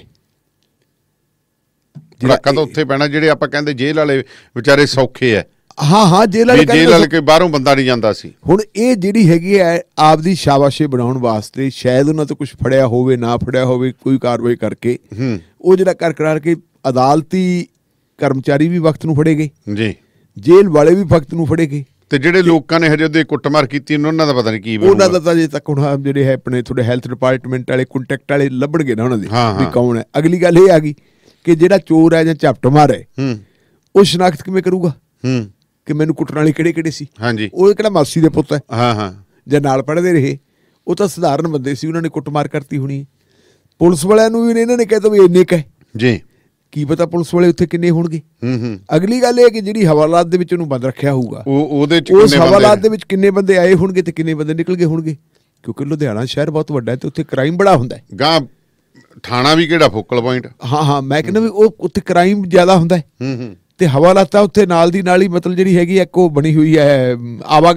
ਪੜਾਕਾ ਤਾਂ ਉੱਥੇ ਪੈਣਾ ਜਿਹੜੇ ਆਪਾਂ ਕਹਿੰਦੇ ਜੇਲ੍ਹ ਵਾਲੇ ਵਿਚਾਰੇ ਸੌਖੇ ਐ ਹਾਂ ਹਾਂ ਜੇਲ੍ਹ ਵਾਲੇ ਕਹਿੰਦੇ ਜੇਲ੍ਹ ਵਾਲੇ ਕੇ ਬਾਹਰੋਂ ਬੰਦਾ ਨਹੀਂ ਜਾਂਦਾ ਸੀ ਹੁਣ ਇਹ ਜਿਹੜੀ ਹੈਗੀ ਹੈ ਆਪਦੀ ਸ਼ਾਬਾਸ਼ੇ ਬਣਾਉਣ ਵਾਸਤੇ ਸ਼ਾਇਦ ਉਹਨਾਂ ਤੋਂ ਕੁਝ ਫੜਿਆ ਹੋਵੇ ਨਾ ਫੜਿਆ ਹੋਵੇ ਕੋਈ ਕਾਰਵਾਈ ਕਰਕੇ ਉਹ ਜਿਹੜਾ ਕਰ ਕਰਾਰ ਕੇ ਅਦਾਲਤੀ ਕਰਮਚਾਰੀ ਵੀ ਵਕਤ ਨੂੰ ਫੜੇ ਗਏ ਜੀ ਜੇਲ੍ਹ ਵਾਲੇ ਵੀ ਵਕਤ ਨੂੰ ਫੜੇ ਗਏ ਤੇ ਜਿਹੜੇ ਲੋਕਾਂ ਨੇ ਹਜੇ ਉਹਦੇ ਕੁੱਟਮਾਰ ਕੀਤੀ ਉਹਨਾਂ ਦਾ ਪਤਾ ਨਹੀਂ ਕੀ ਬਣੂਗਾ ਉਹਨਾਂ ਦਾ ਤਾਂ ਜੇ ਤੱਕ ਹੁਣ ਜਿਹੜੇ ਹੈ ਆਪਣੇ ਤੁਹਾਡੇ ਹੈਲਥ ਡਿਪਾਰਟਮੈਂਟ ਵਾਲੇ ਕੰਟੈਕਟ ਵਾਲੇ ਲੱਭਣਗੇ ਨਾ ਉਹਨਾਂ ਦੇ ਵੀ ਕੌਣ ਹੈ ਅਗਲੀ ਗੱਲ ਇਹ ਆ ਗਈ ਕਿ ਜਿਹੜਾ ਚੋਰ ਹੈ ਜਾਂ ਝਪਟਮਾਰ ਹੈ ਹੂੰ ਉਹ ਸ਼ਨਾਖਤ ਕਿਵੇਂ ਕਰੂਗਾ ਹੂੰ ਕਿ ਮੈਨੂੰ ਕੁੱਟਣ ਵਾਲੇ ਕਿਹੜੇ ਕਿਹੜੇ ਸੀ ਹਾਂਜੀ ਉਹ ਕਿਹੜਾ ਮਾਸੀ ਦੇ ਪੁੱਤ ਹੈ ਹਾਂ ਹਾਂ ਜੇ ਨਾਲ ਪੜਦੇ ਰਹੇ ਉਹ ਤਾਂ ਸਧਾਰਨ ਬੰਦੇ ਸੀ ਉਹਨਾਂ ਨੇ ਕੁੱਟਮਾਰ ਕਰਤੀ ਹੋਣੀ ਪੁਲਿਸ ਵਾਲਿਆਂ ਨੂੰ ਵੀ ਇਹਨਾਂ ਨੇ ਕਹਿਤਾ ਵੀ ਇੰਨੇ ਕਹੇ ਜੀ ਕੀ ਪਤਾ ਪੁਲਿਸ ਵਾਲੇ ਉੱਥੇ ਕਿੰਨੇ ਹੋਣਗੇ ਹੂੰ ਹੂੰ ਅਗਲੀ ਗੱਲ ਇਹ ਹੈ ਕਿ ਜਿਹੜੀ ਹਵਾਲਾਤ ਦੇ ਵਿੱਚ ਉਹਨੂੰ ਬੰਦ ਰੱਖਿਆ ਹੋਊਗਾ ਉਹ ਉਹਦੇ ਚ ਕਿੰਨੇ ਬੰਦੇ ਉਸ ਹਵਾਲਾਤ ਦੇ ਵਿੱਚ ਕਿੰਨੇ ਬੰਦੇ ਆਏ ਹੋਣਗੇ ਤੇ ਕਿੰਨੇ ਬੰਦੇ ਨਿਕਲ ਗਏ ਹੋਣਗੇ ਕਿਉਂਕਿ ਲੁਧਿਆਣਾ ਸ਼ਹਿਰ ਬਹੁਤ ਵੱਡਾ ਹੈ ਤੇ ਉੱਥੇ ਕ੍ਰਾਈਮ ਬੜਾ ਹੁੰਦਾ ਹੈ ਗਾਂ ਥਾਣਾ ਵੀ ਕਿਹੜਾ ਫੋਕਲ ਪੁਆਇੰਟ ਹਾਂ ਹਾਂ ਮੈਂ ਕਹਿੰਦਾ ਵੀ ਉਹ ਉੱਥੇ ਕ੍ਰਾਈਮ ਜ਼ਿਆਦਾ ਹੁੰਦਾ ਹੈ ਹੂੰ ਹੂੰ ਤੇ ਹਵਾਲਾਤਾ ਉੱਥੇ ਨਾਲ ਦੀ ਨਾਲ ਹੀ ਮਤਲਬ ਜਿਹੜੀ ਹੈਗੀ ਇੱਕ ਉਹ ਬਣੀ ਹੋਈ ਹੈ ਆਵਾ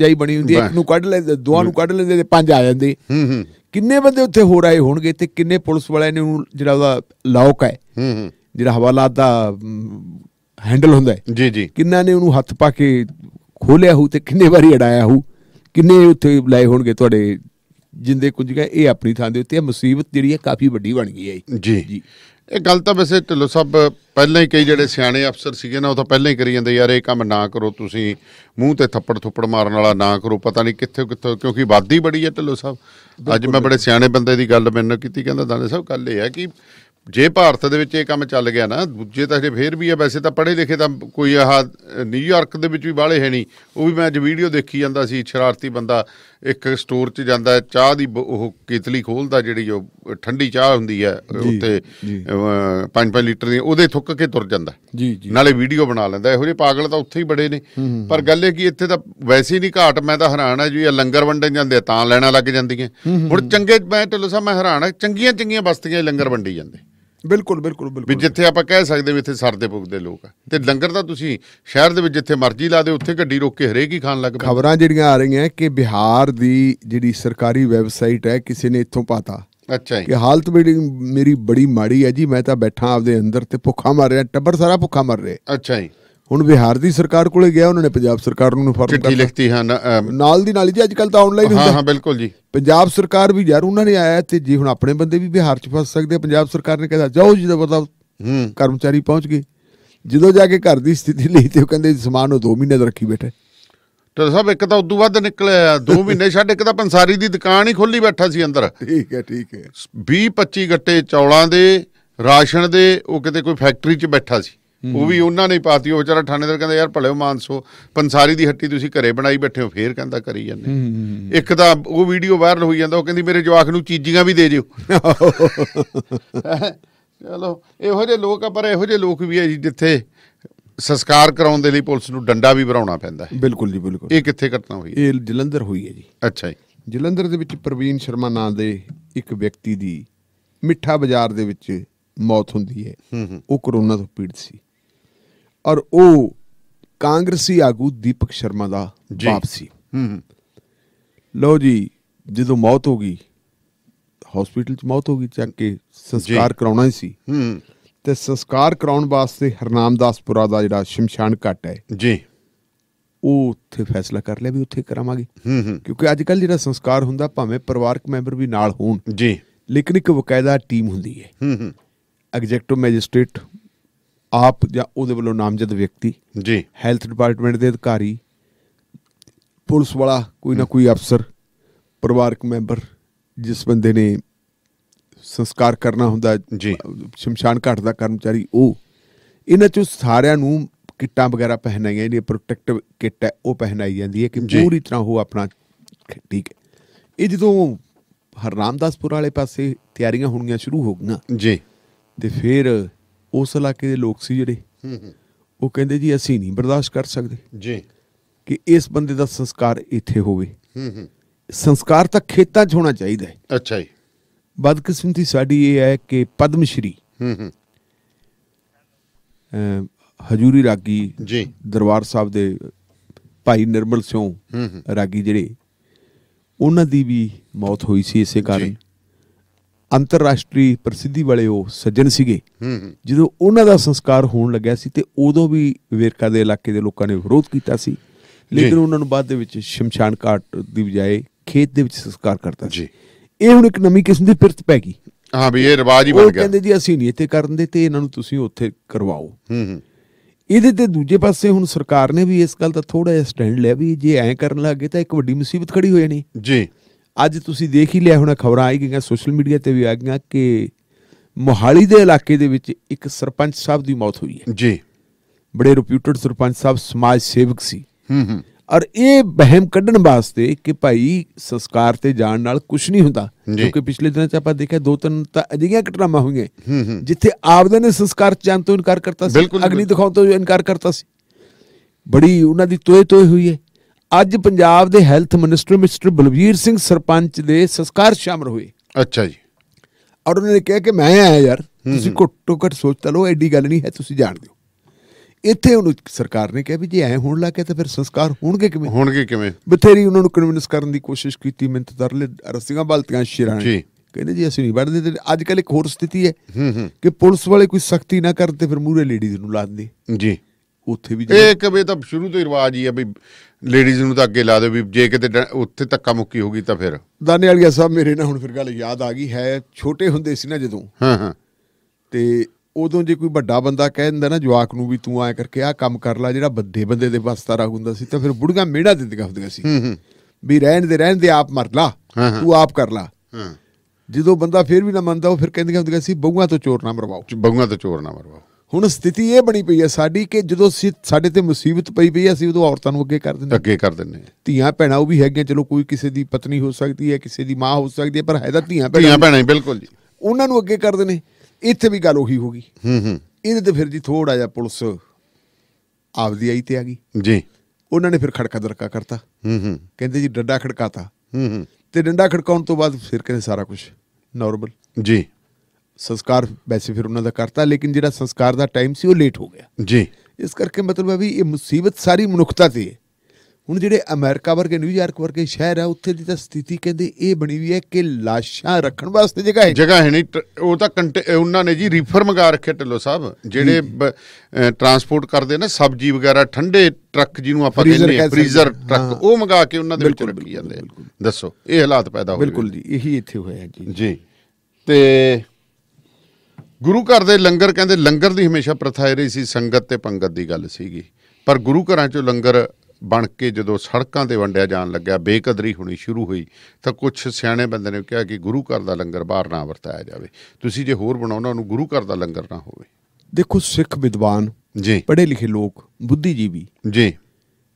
ਜਾਈ ਬਣੀ ਹੁੰਦੀ ਹੈ ਇੱਕ ਨੂੰ ਕੱਢ ਲੈਂਦੇ ਦੋਆਂ ਨੂੰ ਕੱਢ ਲੈਂਦੇ ਤੇ ਪੰਜ ਆ ਜਾਂਦੇ ਹੂੰ ਹੂੰ ਕਿੰਨੇ ਬੰਦੇ ਉੱਥੇ ਹੋ ਰਹੇ ਹੋਣਗੇ ਤੇ ਕਿੰਨੇ ਪੁਲਿਸ ਵਾਲਿਆਂ ਨੇ ਜਿਹੜਾ ਉਹਦਾ ਲੌਕ ਹੈ ਹੂੰ ਹੂੰ ਜਿਹੜਾ ਹਵਾਲਾਤ ਦਾ ਹੈਂਡਲ ਹੁੰਦਾ ਹੈ ਜੀ ਜੀ ਕਿੰਨਾ ਨੇ ਉਹਨੂੰ ਹੱਥ ਪਾ ਕੇ ਖੋਲਿਆ ਹੋਊ ਤੇ ਕਿੰਨੇ ਵਾਰੀ ਅੜਾਇਆ ਹੋਊ ਕਿੰਨੇ ਉੱਥੇ ਲਾਏ ਹੋਣਗੇ ਤੁਹਾਡੇ ਜਿੰਦੇ ਕੁਝ ਗਏ ਇਹ ਆਪਣੀ ਥਾਂ ਦੇ ਉੱਤੇ ਇਹ ਮੁਸੀਬਤ ਜਿਹੜੀ ਹੈ ਕਾਫੀ ਵੱਡੀ ਬਣ ਗਈ ਹੈ ਜੀ ਜੀ ਇਹ ਗੱਲ ਤਾਂ ਵੈਸੇ ਢਿੱਲੋ ਸਾਹਿਬ ਪਹਿਲਾਂ ਹੀ ਕਈ ਜਿਹੜੇ ਸਿਆਣੇ ਅਫਸਰ ਸੀਗੇ ਨਾ ਉਹ ਤਾਂ ਪਹਿਲਾਂ ਹੀ ਕਰੀ ਜਾਂਦੇ ਯਾਰ ਇਹ ਕੰਮ ਨਾ ਕਰੋ ਤੁਸੀਂ ਮੂੰਹ ਤੇ ਥੱਪੜ ਥੁੱਪੜ ਮਾਰਨ ਵਾਲਾ ਨਾ ਕਰੋ ਪਤਾ ਨਹੀਂ ਕਿੱਥੇ ਕਿੱਥੇ ਕਿਉਂਕਿ ਵਾਦੀ ਬੜੀ ਹੈ ਢਿੱਲੋ ਸਾਹਿਬ ਅੱਜ ਮੈਂ ਬੜੇ ਸਿਆਣੇ ਬੰਦੇ ਦੀ ਗੱਲ ਮੈਨੂੰ ਕੀਤੀ ਕਹਿੰਦਾ ਦਾਨੇ ਸਾਹਿਬ ਕੱਲ ਇਹ ਹੈ ਕਿ ਜੇ ਭਾਰਤ ਦੇ ਵਿੱਚ ਇਹ ਕੰਮ ਚੱਲ ਗਿਆ ਨਾ ਦੂਜੇ ਤਾਂ ਜੇ ਫੇਰ ਵੀ ਹੈ ਵੈਸੇ ਤਾਂ ਪੜ੍ਹੇ ਲਿਖੇ ਤਾਂ ਕੋਈ ਆਹ ਨਿਊਯਾਰਕ ਦੇ ਵਿੱਚ ਵੀ ਬਾਲੇ ਹੈ ਨਹੀਂ ਉਹ ਵੀ ਮੈਂ ਅੱਜ ਵੀਡੀਓ ਦੇਖੀ ਜਾਂਦਾ ਸੀ ਸ਼ਰਾਰਤੀ ਬੰਦਾ ਇੱਕ ਸਟੋਰ 'ਚ ਜਾਂਦਾ ਚਾਹ ਦੀ ਉਹ ਕੇਤਲੀ ਖੋਲਦਾ ਜਿਹੜੀ ਉਹ ਠੰਡੀ ਚਾਹ ਹੁੰਦੀ ਹੈ ਉੱਤੇ 5-5 ਲੀਟਰ ਦੀ ਉਹਦੇ ਥੁੱਕ ਕੇ ਤੁਰ ਜਾਂਦਾ ਜੀ ਜੀ ਨਾਲੇ ਵੀਡੀਓ ਬਣਾ ਲੈਂਦਾ ਇਹੋ ਜਿਹੇ ਪਾਗਲ ਤਾਂ ਉੱਥੇ ਹੀ ਬੜੇ ਨੇ ਪਰ ਗੱਲ ਇਹ ਕਿ ਇੱਥੇ ਤਾਂ ਵੈਸੇ ਹੀ ਨਹੀਂ ਘਾਟ ਮੈਂ ਤਾਂ ਹੈਰਾਨ ਆ ਜੀ ਇਹ ਲੰਗਰ ਵੰਡੇ ਜਾਂਦੇ ਤਾਂ ਲੈਣਾ ਲੱਗ ਜਾਂਦੀਆਂ ਹੁਣ ਚੰਗੇ ਮੈਂ ਢਿੱਲੋਂ ਸਾਹਿਬ ਮੈਂ ਹੈਰਾਨ ਆ ਚੰਗੀਆਂ ਚੰਗੀਆਂ ਬਸਤੀਆਂ ਲੰਗਰ ਵੰਡੀ ਜਾਂਦੇ ਬਿਲਕੁਲ ਬਿਲਕੁਲ ਬਿਲਕੁਲ ਵੀ ਜਿੱਥੇ ਆਪਾਂ ਕਹਿ ਸਕਦੇ ਵੀ ਇੱਥੇ ਸਰਦੇ ਭੁਗਦੇ ਲੋਕ ਆ ਤੇ ਲੰਗਰ ਤਾਂ ਤੁਸੀਂ ਸ਼ਹਿਰ ਦੇ ਵਿੱਚ ਜਿੱਥੇ ਮਰਜ਼ੀ ਲਾ ਦੇ ਉੱਥੇ ਗੱਡੀ ਰੋਕ ਕੇ ਹਰੇਕ ਹੀ ਖਾਣ ਲੱਗ ਪਏ ਖਬਰਾਂ ਜਿਹੜੀਆਂ ਆ ਰਹੀਆਂ ਕਿ ਬਿਹਾਰ ਦੀ ਜਿਹੜੀ ਸਰਕਾਰੀ ਵੈਬਸਾਈਟ ਹੈ ਕਿਸੇ ਨੇ ਇੱਥੋਂ ਪਾਤਾ ਅੱਛਾ ਜੀ ਕਿ ਹਾਲਤ ਮੇਰੀ ਮੇਰੀ ਬੜੀ ਮਾੜੀ ਹੈ ਜੀ ਮੈਂ ਤਾਂ ਬੈਠਾ ਆਪਦੇ ਅੰਦਰ ਤੇ ਭੁੱਖਾ ਮਰ ਰਿਹਾ ਟੱਬਰ ਸਾਰਾ ਭੁੱਖਾ ਮਰ ਰਿਹਾ ਅੱਛਾ ਜੀ ਹੁਣ ਬਿਹਾਰ ਦੀ ਸਰਕਾਰ ਕੋਲੇ ਗਿਆ ਉਹਨਾਂ ਨੇ ਪੰਜਾਬ ਸਰਕਾਰ ਨੂੰ ਫਰਮ ਚਿੱਠੀ ਲਿਖਤੀ ਹਾਂ ਨਾਲ ਦੀ ਨਾਲ ਹੀ ਜੀ ਅੱਜ ਕੱਲ ਤਾਂ ਆਨਲਾਈਨ ਹੁੰਦਾ ਹਾਂ ਹਾਂ ਬਿਲਕੁਲ ਜੀ ਪੰਜਾਬ ਸਰਕਾਰ ਵੀ ਯਾਰ ਉਹਨਾਂ ਨੇ ਆਇਆ ਤੇ ਜੀ ਹੁਣ ਆਪਣੇ ਬੰਦੇ ਵੀ ਬਿਹਾਰ ਚ ਫਸ ਸਕਦੇ ਆ ਪੰਜਾਬ ਸਰਕਾਰ ਨੇ ਕਿਹਾ ਜਾਓ ਜੀ ਦਾ ਪਤਾ ਕਰਮਚਾਰੀ ਪਹੁੰਚ ਗਏ ਜਦੋਂ ਜਾ ਕੇ ਘਰ ਦੀ ਸਥਿਤੀ ਲਈ ਤੇ ਉਹ ਕਹਿੰਦੇ ਸਮਾਨ ਉਹ 2 ਮਹੀਨੇ ਦਾ ਰੱਖੀ ਬੈਠੇ ਤਾਂ ਸਾਹਿਬ ਇੱਕ ਤਾਂ ਉਦੋਂ ਵੱਧ ਨਿਕਲਿਆ 2 ਮਹੀਨੇ ਛੱਡ ਇੱਕ ਤਾਂ ਪੰਸਾਰੀ ਦੀ ਦੁਕਾਨ ਹੀ ਖੋਲੀ ਬੈਠਾ ਸੀ ਅੰਦਰ ਠੀਕ ਹੈ ਠੀਕ ਹੈ 20 25 ਗੱਟੇ ਚੌਲਾਂ ਦੇ ਰਾਸ਼ਨ ਦੇ ਉਹ ਕਿਤੇ ਕੋਈ ਫੈਕਟਰੀ 'ਚ ਬੈਠਾ ਸੀ ਉਹ ਵੀ ਉਹਨਾਂ ਨੇ ਪਾਤੀ ਉਹ ਵਿਚਾਰਾ ਥਾਣੇਦਾਰ ਕਹਿੰਦਾ ਯਾਰ ਭਲੇ ਮਾਨਸੋ ਪੰਸਾਰੀ ਦੀ ਹੱਟੀ ਤੁਸੀਂ ਘਰੇ ਬਣਾਈ ਬੈਠੇ ਹੋ ਫੇਰ ਕਹਿੰਦਾ ਕਰੀ ਜਾਂਦੇ ਇੱਕ ਤਾਂ ਉਹ ਵੀਡੀਓ ਵਾਇਰਲ ਹੋਈ ਜਾਂਦਾ ਉਹ ਕਹਿੰਦੀ ਮੇਰੇ ਜਵਾਕ ਨੂੰ ਚੀਜ਼ੀਆਂ ਵੀ ਦੇ ਦਿਓ ਚਲੋ ਇਹੋ ਜਿਹੇ ਲੋਕ ਆ ਪਰ ਇਹੋ ਜਿਹੇ ਲੋਕ ਵੀ ਆ ਜਿੱਥੇ ਸੰਸਕਾਰ ਕਰਾਉਣ ਦੇ ਲਈ ਪੁਲਿਸ ਨੂੰ ਡੰਡਾ ਵੀ ਭਰਾਉਣਾ ਪੈਂਦਾ ਹੈ ਬਿਲਕੁਲ ਜੀ ਬਿਲਕੁਲ ਇਹ ਕਿੱਥੇ ਘਟਨਾ ਹੋਈ ਇਹ ਜਲੰਧਰ ਹੋਈ ਹੈ ਜੀ ਅੱਛਾ ਜੀ ਜਲੰਧਰ ਦੇ ਵਿੱਚ ਪ੍ਰਵੀਨ ਸ਼ਰਮਾ ਨਾਂ ਦੇ ਇੱਕ ਵਿਅਕਤੀ ਦੀ ਮਿੱਠਾ ਬਾਜ਼ਾਰ ਦੇ ਵਿੱਚ ਮੌਤ ਹੁੰਦੀ ਹੈ ਉਹ ਕਰੋਨਾ ਤੋਂ ਪੀੜਤ ਸੀ ਔਰ ਉਹ ਕਾਂਗਰਸੀ ਆਗੂ ਦੀਪਕ ਸ਼ਰਮਾ ਦਾ ਬਾਪ ਸੀ ਹੂੰ ਲੋ ਜੀ ਜਦੋਂ ਮੌਤ ਹੋ ਗਈ ਹਸਪੀਟਲ 'ਚ ਮੌਤ ਹੋ ਗਈ ਚੱਕ ਕੇ ਸੰਸਕਾਰ ਕਰਾਉਣਾ ਹੀ ਸੀ ਹੂੰ ਤੇ ਸੰਸਕਾਰ ਕਰਾਉਣ ਵਾਸਤੇ ਹਰਨਾਮਦਾਸਪੁਰਾ ਦਾ ਜਿਹੜਾ ਸ਼ਮਸ਼ਾਨ ਘਾਟ ਹੈ ਜੀ ਉਹ ਉੱਥੇ ਫੈਸਲਾ ਕਰ ਲਿਆ ਵੀ ਉੱਥੇ ਕਰਾਵਾਂਗੇ ਹੂੰ ਹੂੰ ਕਿਉਂਕਿ ਅੱਜ ਕੱਲ ਜਿਹੜਾ ਸੰਸਕਾਰ ਹੁੰਦਾ ਭਾਵੇਂ ਪਰਿਵਾਰਕ ਮੈਂਬਰ ਵੀ ਨਾਲ ਹੋਣ ਜੀ ਲੇਕਿਨ ਇੱਕ ਵਕਾਇਦਾ ਟੀਮ ਹੁੰਦੀ ਹੈ ਹੂੰ ਹੂੰ ਐਗਜ਼ੈਕਟਿਵ ਮੈਜਿਸਟ੍ਰੇਟ ਆਪ ਜਾਂ ਉਹਦੇ ਵੱਲੋਂ ਨਾਮਜ਼ਦ ਵਿਅਕਤੀ ਜੀ ਹੈਲਥ ਡਿਪਾਰਟਮੈਂਟ ਦੇ ਅਧਿਕਾਰੀ ਪੁਲਿਸ ਵਾਲਾ ਕੋਈ ਨਾ ਕੋਈ ਅਫਸਰ ਪਰਿਵਾਰਕ ਮੈਂਬਰ ਜਿਸ ਬੰਦੇ ਨੇ ਸੰਸਕਾਰ ਕਰਨਾ ਹੁੰਦਾ ਜੀ ਸ਼ਮਸ਼ਾਨ ਘਾਟ ਦਾ ਕਰਮਚਾਰੀ ਉਹ ਇਹਨਾਂ ਚੋਂ ਸਾਰਿਆਂ ਨੂੰ ਕਿੱਟਾਂ ਵਗੈਰਾ ਪਹਿਨਾਈਆਂ ਜਿਹੜੀਆਂ ਪ੍ਰੋਟੈਕਟਿਵ ਕਿੱਟ ਹੈ ਉਹ ਪਹਿਨਾਈ ਜਾਂਦੀ ਹੈ ਕਿ ਪੂਰੀ ਤਰ੍ਹਾਂ ਉਹ ਆਪਣਾ ਠੀਕ ਹੈ ਇਹ ਜਦੋਂ ਹਰਨਾਮਦਾਸਪੁਰ ਵਾਲੇ ਪਾਸੇ ਤਿਆਰੀਆਂ ਹੋਣੀਆਂ ਸ਼ੁਰੂ ਹੋ ਗਈਆਂ ਜੀ ਤੇ ਫਿਰ ਉਸ ਇਲਾਕੇ ਦੇ ਲੋਕ ਸੀ ਜਿਹੜੇ ਉਹ ਕਹਿੰਦੇ ਜੀ ਅਸੀਂ ਨਹੀਂ ਬਰਦਾਸ਼ਤ ਕਰ ਸਕਦੇ ਜੀ ਕਿ ਇਸ ਬੰਦੇ ਦਾ ਸੰਸਕਾਰ ਇੱਥੇ ਹੋਵੇ ਹੂੰ ਹੂੰ ਸੰਸਕਾਰ ਤਾਂ ਖੇਤਾਂ 'ਚ ਹੋਣਾ ਚਾਹੀਦਾ ਹੈ ਅੱਛਾ ਜੀ ਬਦਕਿਸਮਤੀ ਸਾਡੀ ਇਹ ਹੈ ਕਿ ਪਦਮ ਸ਼੍ਰੀ ਹਜੂਰੀ ਰਾਗੀ ਜੀ ਦਰਬਾਰ ਸਾਹਿਬ ਦੇ ਭਾਈ ਨਿਰਮਲ ਸਿੰਘ ਰਾਗੀ ਜਿਹੜੇ ਉਹਨਾਂ ਦੀ ਵੀ ਮੌਤ ਹੋਈ ਸੀ ਇਸੇ ਕਾਰਨ ਜੀ ਅੰਤਰਰਾਸ਼ਟਰੀ ਪ੍ਰਸਿੱਧੀ ਵਾਲੇ ਉਹ ਸੱਜਣ ਸੀਗੇ ਜਦੋਂ ਉਹਨਾਂ ਦਾ ਸੰਸਕਾਰ ਹੋਣ ਲੱਗਿਆ ਸੀ ਤੇ ਉਦੋਂ ਵੀ ਵੇਰਕਾ ਦੇ ਇਲਾਕੇ ਦੇ ਲੋਕਾਂ ਨੇ ਵਿਰੋਧ ਕੀਤਾ ਸੀ ਲੇਕਿਨ ਉਹਨਾਂ ਨੂੰ ਬਾਅਦ ਦੇ ਵਿੱਚ ਸ਼ਮਸ਼ਾਨ ਘਾਟ ਦੀ ਬਜਾਏ ਖੇਤ ਦੇ ਵਿੱਚ ਸੰਸਕਾਰ ਕਰਤਾ ਜੀ ਇਹ ਹੁਣ ਇੱਕ ਨਵੀਂ ਕਿਸਮ ਦੀ ਪਿਰਤ ਪੈ ਗਈ ਹਾਂ ਵੀ ਇਹ ਰਿਵਾਜ ਹੀ ਬਣ ਗਿਆ ਉਹ ਕਹਿੰਦੇ ਜੀ ਅਸੀਂ ਨਹੀਂ ਇੱਥੇ ਕਰਨ ਦੇ ਤੇ ਇਹਨਾਂ ਨੂੰ ਤੁਸੀਂ ਉੱਥੇ ਕਰਵਾਓ ਹੂੰ ਹੂੰ ਇਹਦੇ ਤੇ ਦੂਜੇ ਪਾਸੇ ਹੁਣ ਸਰਕਾਰ ਨੇ ਵੀ ਇਸ ਗੱਲ ਦਾ ਥੋੜਾ ਜਿਹਾ ਸਟੈਂਡ ਲਿਆ ਵੀ ਜੇ ਐਂ ਕਰਨ ਲੱਗੇ ਤਾਂ ਇੱਕ ਵੱਡੀ ਮੁਸੀਬਤ ਖੜੀ ਹੋ ਜਾਣੀ ਜੀ ਅੱਜ ਤੁਸੀਂ ਦੇਖ ਹੀ ਲਿਆ ਹੋਣਾ ਖਬਰਾਂ ਆਈ ਗਈਆਂ ਸੋਸ਼ਲ ਮੀਡੀਆ ਤੇ ਵੀ ਆ ਗਈਆਂ ਕਿ ਮੋਹਾਲੀ ਦੇ ਇਲਾਕੇ ਦੇ ਵਿੱਚ ਇੱਕ ਸਰਪੰਚ ਸਾਹਿਬ ਦੀ ਮੌਤ ਹੋਈ ਹੈ ਜੀ ਬੜੇ ਰਿਪਿਊਟਡ ਸਰਪੰਚ ਸਾਹਿਬ ਸਮਾਜ ਸੇਵਕ ਸੀ ਹੂੰ ਹੂੰ ਔਰ ਇਹ ਬਹਿਮ ਕੱਢਣ ਵਾਸਤੇ ਕਿ ਭਾਈ ਸੰਸਕਾਰ ਤੇ ਜਾਣ ਨਾਲ ਕੁਝ ਨਹੀਂ ਹੁੰਦਾ ਕਿਉਂਕਿ ਪਿਛਲੇ ਦਿਨਾਂ ਚ ਆਪਾਂ ਦੇਖਿਆ ਦੋ ਤਿੰਨ ਤਾਂ ਅਜਿਹੀਆਂ ਘਟਨਾਵਾਂ ਹੋਈਆਂ ਜਿੱਥੇ ਆਪਦੇ ਨੇ ਸੰਸਕਾਰ ਜਾਣ ਤੋਂ ਇਨਕਾਰ ਕਰਤਾ ਸੀ ਅਗਨੀ ਦਿਖਾਉਣ ਤੋਂ ਇਨਕਾਰ ਕਰਤਾ ਸੀ ਬੜੀ ਉਹਨਾਂ ਦੀ ਤੋਏ ਤੋਏ ਹੋਈ ਹੈ ਅੱਜ ਪੰਜਾਬ ਦੇ health minister mister Balvir Singh sarpanch ਦੇ ਸੰਸਕਾਰ ਸ਼ਾਮਲ ਹੋਏ ਅੱਛਾ ਜੀ ਔਰ ਉਹਨਾਂ ਨੇ ਕਿਹਾ ਕਿ ਮੈਂ ਆਇਆ ਯਾਰ ਤੁਸੀਂ ਕੋ ਘੱਟ ਸੋਚ ਤਾ ਲੋ ਐਡੀ ਗੱਲ ਨਹੀਂ ਹੈ ਤੁਸੀਂ ਜਾਣ ਦਿਓ ਇੱਥੇ ਉਹਨੂੰ ਸਰਕਾਰ ਨੇ ਕਿਹਾ ਵੀ ਜੇ ਐ ਹੋਣ ਲੱਗੇ ਤਾਂ ਫਿਰ ਸੰਸਕਾਰ ਹੋਣਗੇ ਕਿਵੇਂ ਹੋਣਗੇ ਕਿਵੇਂ ਬਥੇਰੀ ਉਹਨਾਂ ਨੂੰ ਕਨਵਿੰਸ ਕਰਨ ਦੀ ਕੋਸ਼ਿਸ਼ ਕੀਤੀ ਮਿੰਤ ਤਰਲੇ ਰਸੀਆਂ ਬਲਤੀਆਂ ਸ਼ਿਰਾਂ ਜੀ ਕਹਿੰਦੇ ਜੀ ਅਸੀਂ ਨਹੀਂ ਵੜਦੇ ਤੇ ਅੱਜ ਕੱਲ ਇੱਕ ਹੋਰ ਸਥਿਤੀ ਹੈ ਹੂੰ ਹੂੰ ਕਿ ਪੁਲਿਸ ਵਾਲੇ ਕੋਈ ਸਖਤੀ ਨਾ ਕਰਨ ਤੇ ਫਿਰ ਮੂਰੇ ਲੇਡੀਜ਼ ਨੂੰ ਲਾ ਦਿੰਦੇ ਜੀ ਉੱਥੇ ਵੀ ਇਹ ਇੱਕ ਵੇ ਤਾਂ ਸ਼ੁਰੂ ਤੋਂ ਹੀ ਰਿਵਾਜ ਹੀ ਆ ਵੀ ਲੇਡੀਜ਼ ਨੂੰ ਤਾਂ ਅੱਗੇ ਲਾ ਦੇ ਵੀ ਜੇ ਕਿਤੇ ਉੱਥੇ ਧੱਕਾ ਮੁੱਕੀ ਹੋਗੀ ਤਾਂ ਫਿਰ ਦਾਨੇ ਵਾਲੀਆ ਸਾਹਿਬ ਮੇਰੇ ਨਾਲ ਹੁਣ ਫਿਰ ਗੱਲ ਯਾਦ ਆ ਗਈ ਹੈ ਛੋਟੇ ਹੁੰਦੇ ਸੀ ਨਾ ਜਦੋਂ ਹਾਂ ਹਾਂ ਤੇ ਉਦੋਂ ਜੇ ਕੋਈ ਵੱਡਾ ਬੰਦਾ ਕਹਿ ਦਿੰਦਾ ਨਾ ਜਵਾਕ ਨੂੰ ਵੀ ਤੂੰ ਐ ਕਰਕੇ ਆ ਕੰਮ ਕਰ ਲੈ ਜਿਹੜਾ ਵੱਡੇ ਬੰਦੇ ਦੇ ਵਸਤਾ ਰੱਖ ਹੁੰਦਾ ਸੀ ਤਾਂ ਫਿਰ ਬੁੜੀਆਂ ਮਿਹਣਾ ਦਿੱਤੀਆਂ ਹੁੰਦੀਆਂ ਸੀ ਵੀ ਰਹਿਣ ਦੇ ਰਹਿਣ ਦੇ ਆਪ ਮਰ ਲਾ ਤੂੰ ਆਪ ਕਰ ਲਾ ਜਦੋਂ ਬੰਦਾ ਫੇਰ ਵੀ ਨਾ ਮੰਨਦਾ ਉਹ ਫਿਰ ਕਹਿੰਦੀਆਂ ਹੁੰਦੀਆਂ ਸੀ ਬਹੂਆਂ ਤੋਂ ਚੋਰ ਨਾ ਮਰਵਾਓ ਬਹੂਆਂ ਤੋਂ ਚੋਰ ਨਾ ਮਰਵਾਓ ਹੁਣ ਸਥਿਤੀ ਇਹ ਬਣੀ ਪਈ ਹੈ ਸਾਡੀ ਕਿ ਜਦੋਂ ਸਾਡੇ ਤੇ ਮੁਸੀਬਤ ਪਈ ਪਈ ਅਸੀਂ ਉਦੋਂ ਔਰਤਾਂ ਨੂੰ ਅੱਗੇ ਕਰ ਦਿੰਦੇ ਅੱਗੇ ਕਰ ਦਿੰਦੇ ਧੀਆਂ ਭੈਣਾਂ ਉਹ ਵੀ ਹੈਗੀਆਂ ਚਲੋ ਕੋਈ ਕਿਸੇ ਦੀ ਪਤਨੀ ਹੋ ਸਕਦੀ ਹੈ ਕਿਸੇ ਦੀ ਮਾਂ ਹੋ ਸਕਦੀ ਹੈ ਪਰ ਹੈ ਤਾਂ ਧੀਆਂ ਭੈਣਾਂ ਧੀਆਂ ਭੈਣਾਂ ਬਿਲਕੁਲ ਜੀ ਉਹਨਾਂ ਨੂੰ ਅੱਗੇ ਕਰ ਨੇ ਇੱਥੇ ਵੀ ਗੱਲ ਉਹੀ ਹੋ ਗਈ ਹੂੰ ਹੂੰ ਇਹਦੇ ਤੇ ਫਿਰ ਜੀ ਥੋੜਾ ਜਿਹਾ ਪੁਲਿਸ ਆਪਦੀ ਆਈ ਤੇ ਆ ਗਈ ਜੀ ਉਹਨਾਂ ਨੇ ਫਿਰ ਖੜਕਾ ਦਰਕਾ ਕਰਤਾ ਹੂੰ ਹੂੰ ਕਹਿੰਦੇ ਜੀ ਡੰਡਾ ਖੜਕਾਤਾ ਹੂੰ ਹੂੰ ਤੇ ਡੰਡਾ ਖੜਕਾਉਣ ਤੋਂ ਬਾਅਦ ਫਿਰ ਕਹਿੰਦੇ ਸਾਰਾ ਕੁਝ ਨਾਰਮਲ ਜੀ ਸੰਸਕਾਰ ਵੈਸੇ ਫਿਰ ਉਹਨਾਂ ਦਾ ਕਰਤਾ ਲੇਕਿਨ ਜਿਹੜਾ ਸੰਸਕਾਰ ਦਾ ਟਾਈਮ ਸੀ ਉਹ ਲੇਟ ਹੋ ਗਿਆ ਜੀ ਇਸ ਕਰਕੇ ਮਤਲਬ ਹੈ ਵੀ ਇਹ ਮੁਸੀਬਤ ਸਾਰੀ ਮਨੁੱਖਤਾ ਤੇ ਹੈ ਹੁਣ ਜਿਹੜੇ ਅਮਰੀਕਾ ਵਰਗੇ ਨਿਊਯਾਰਕ ਵਰਗੇ ਸ਼ਹਿਰ ਆ ਉੱਥੇ ਦੀ ਤਾਂ ਸਥਿਤੀ ਕਹਿੰਦੇ ਇਹ ਬਣੀ ਹੋਈ ਹੈ ਕਿ ਲਾਸ਼ਾਂ ਰੱਖਣ ਵਾਸਤੇ ਜਗ੍ਹਾ ਹੈ ਜਗ੍ਹਾ ਹੈ ਨਹੀਂ ਉਹ ਤਾਂ ਉਹਨਾਂ ਨੇ ਜੀ ਰੀਫਰ ਮੰਗਾ ਰੱਖੇ ਢਿੱਲੋ ਸਾਹਿਬ ਜਿਹੜੇ ਟਰਾਂਸਪੋਰਟ ਕਰਦੇ ਨੇ ਸਬਜ਼ੀ ਵਗੈਰਾ ਠੰਡੇ ਟਰੱਕ ਜਿਹਨੂੰ ਆਪਾਂ ਕਹਿੰਦੇ ਆ ਫ੍ਰੀਜ਼ਰ ਟਰੱਕ ਉਹ ਮੰਗਾ ਕੇ ਉਹਨਾਂ ਦੇ ਵਿੱਚ ਰੱਖੀ ਜਾਂਦੇ ਦੱਸੋ ਇਹ ਹਾਲਾਤ ਪੈਦਾ ਹੋਏ ਬਿਲਕੁਲ ਜੀ ਇਹੀ ਇੱਥੇ ਹੋਇਆ ਜੀ ਜੀ ਤੇ ਗੁਰੂ ਘਰ ਦੇ ਲੰਗਰ ਕਹਿੰਦੇ ਲੰਗਰ ਦੀ ਹਮੇਸ਼ਾ ਪ੍ਰਥਾ ਇਹ ਰਹੀ ਸੀ ਸੰਗਤ ਤੇ ਪੰਗਤ ਦੀ ਗੱਲ ਸੀਗੀ ਪਰ ਗੁਰੂ ਘਰਾਂ 'ਚੋਂ ਲੰਗਰ ਬਣ ਕੇ ਜਦੋਂ ਸੜਕਾਂ ਤੇ ਵੰਡਿਆ ਜਾਣ ਲੱਗਿਆ ਬੇਕਦਰੀ ਹੋਣੀ ਸ਼ੁਰੂ ਹੋਈ ਤਾਂ ਕੁਝ ਸਿਆਣੇ ਬੰਦੇ ਨੇ ਕਿਹਾ ਕਿ ਗੁਰੂ ਘਰ ਦਾ ਲੰਗਰ ਬਾਹਰ ਨਾ ਵਰਤਾਇਆ ਜਾਵੇ ਤੁਸੀਂ ਜੇ ਹੋਰ ਬਣਾਉਣਾ ਉਹਨੂੰ ਗੁਰੂ ਘਰ ਦਾ ਲੰਗਰ ਨਾ ਹੋਵੇ ਦੇਖੋ ਸਿੱਖ ਵਿਦਵਾਨ ਜੀ ਪੜ੍ਹੇ ਲਿਖੇ ਲੋਕ ਬੁੱਧੀਜੀਵੀ ਜੀ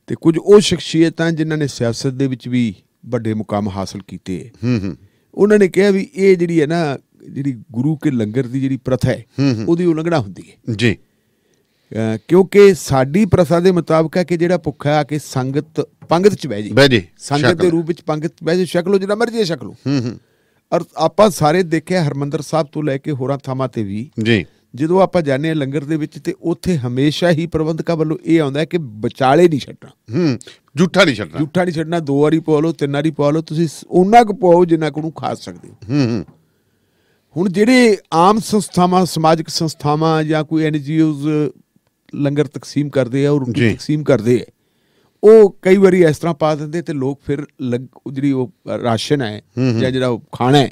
ਤੇ ਕੁਝ ਉਹ ਸ਼ਖਸੀਅਤਾਂ ਜਿਨ੍ਹਾਂ ਨੇ ਸਿਆਸਤ ਦੇ ਵਿੱਚ ਵੀ ਵੱਡੇ ਮੁਕਾਮ ਹਾਸਲ ਕੀਤੇ ਹੂੰ ਹੂੰ ਉਹਨਾਂ ਨੇ ਕਿਹਾ ਵੀ ਇਹ ਜਿਹੜੀ ਹੈ ਨਾ ਜਿਹੜੀ ਗੁਰੂ ਕੇ ਲੰਗਰ ਦੀ ਜਿਹੜੀ ਪ੍ਰਥਾ ਹੈ ਉਹਦੀ ਉਲੰਘਣਾ ਹੁੰਦੀ ਹੈ ਜੀ ਕਿਉਂਕਿ ਸਾਡੀ ਪ੍ਰਥਾ ਦੇ ਮੁਤਾਬਕ ਹੈ ਕਿ ਜਿਹੜਾ ਭੁੱਖਾ ਆ ਕੇ ਸੰਗਤ ਪੰਗਤ ਚ ਬਹਿ ਜੀ ਬਹਿ ਜੀ ਸੰਗਤ ਦੇ ਰੂਪ ਵਿੱਚ ਪੰਗਤ ਬਹਿ ਜੀ ਸ਼ਕਲੋ ਜਿਹੜਾ ਮਰਜੀ ਸ਼ਕਲੋ ਹੂੰ ਹੂੰ ਅਰ ਆਪਾਂ ਸਾਰੇ ਦੇਖਿਆ ਹਰਮੰਦਰ ਸਾਹਿਬ ਤੋਂ ਲੈ ਕੇ ਹੋਰਾਂ ਥਾਵਾਂ ਤੇ ਵੀ ਜੀ ਜਦੋਂ ਆਪਾਂ ਜਾਣੇ ਲੰਗਰ ਦੇ ਵਿੱਚ ਤੇ ਉੱਥੇ ਹਮੇਸ਼ਾ ਹੀ ਪ੍ਰਬੰਧਕਾਂ ਵੱਲੋਂ ਇਹ ਆਉਂਦਾ ਹੈ ਕਿ ਵਿਚਾਲੇ ਨਹੀਂ ਛੱਡਣਾ ਹੂੰ ਜੂਠਾ ਨਹੀਂ ਛੱਡਣਾ ਝੂਠਾ ਨਹੀਂ ਛੱਡਣਾ ਦੋ ਵਾਰੀ ਪਾ ਲਓ ਤਿੰਨ ਵਾਰੀ ਪਾ ਲਓ ਤੁਸੀਂ ਉਹਨਾਂ ਕੋ ਪਾਓ ਜਿੰਨਾ ਕੋ ਨੂੰ ਖਾ ਸਕਦੇ ਹੂੰ ਹੂੰ ਹੁਣ ਜਿਹੜੇ ਆਮ ਸੰਸਥਾਵਾਂ ਸਮਾਜਿਕ ਸੰਸਥਾਵਾਂ ਜਾਂ ਕੋਈ ਐਨਜੀਓਜ਼ ਲੰਗਰ ਤਕਸੀਮ ਕਰਦੇ ਆ ਉਹ ਰੋਟੀ ਤਕਸੀਮ ਕਰਦੇ ਆ ਉਹ ਕਈ ਵਾਰੀ ਇਸ ਤਰ੍ਹਾਂ ਪਾ ਦਿੰਦੇ ਤੇ ਲੋਕ ਫਿਰ ਜਿਹੜੀ ਉਹ ਰਾਸ਼ਨ ਹੈ ਜਾਂ ਜਿਹੜਾ ਉਹ ਖਾਣਾ ਹੈ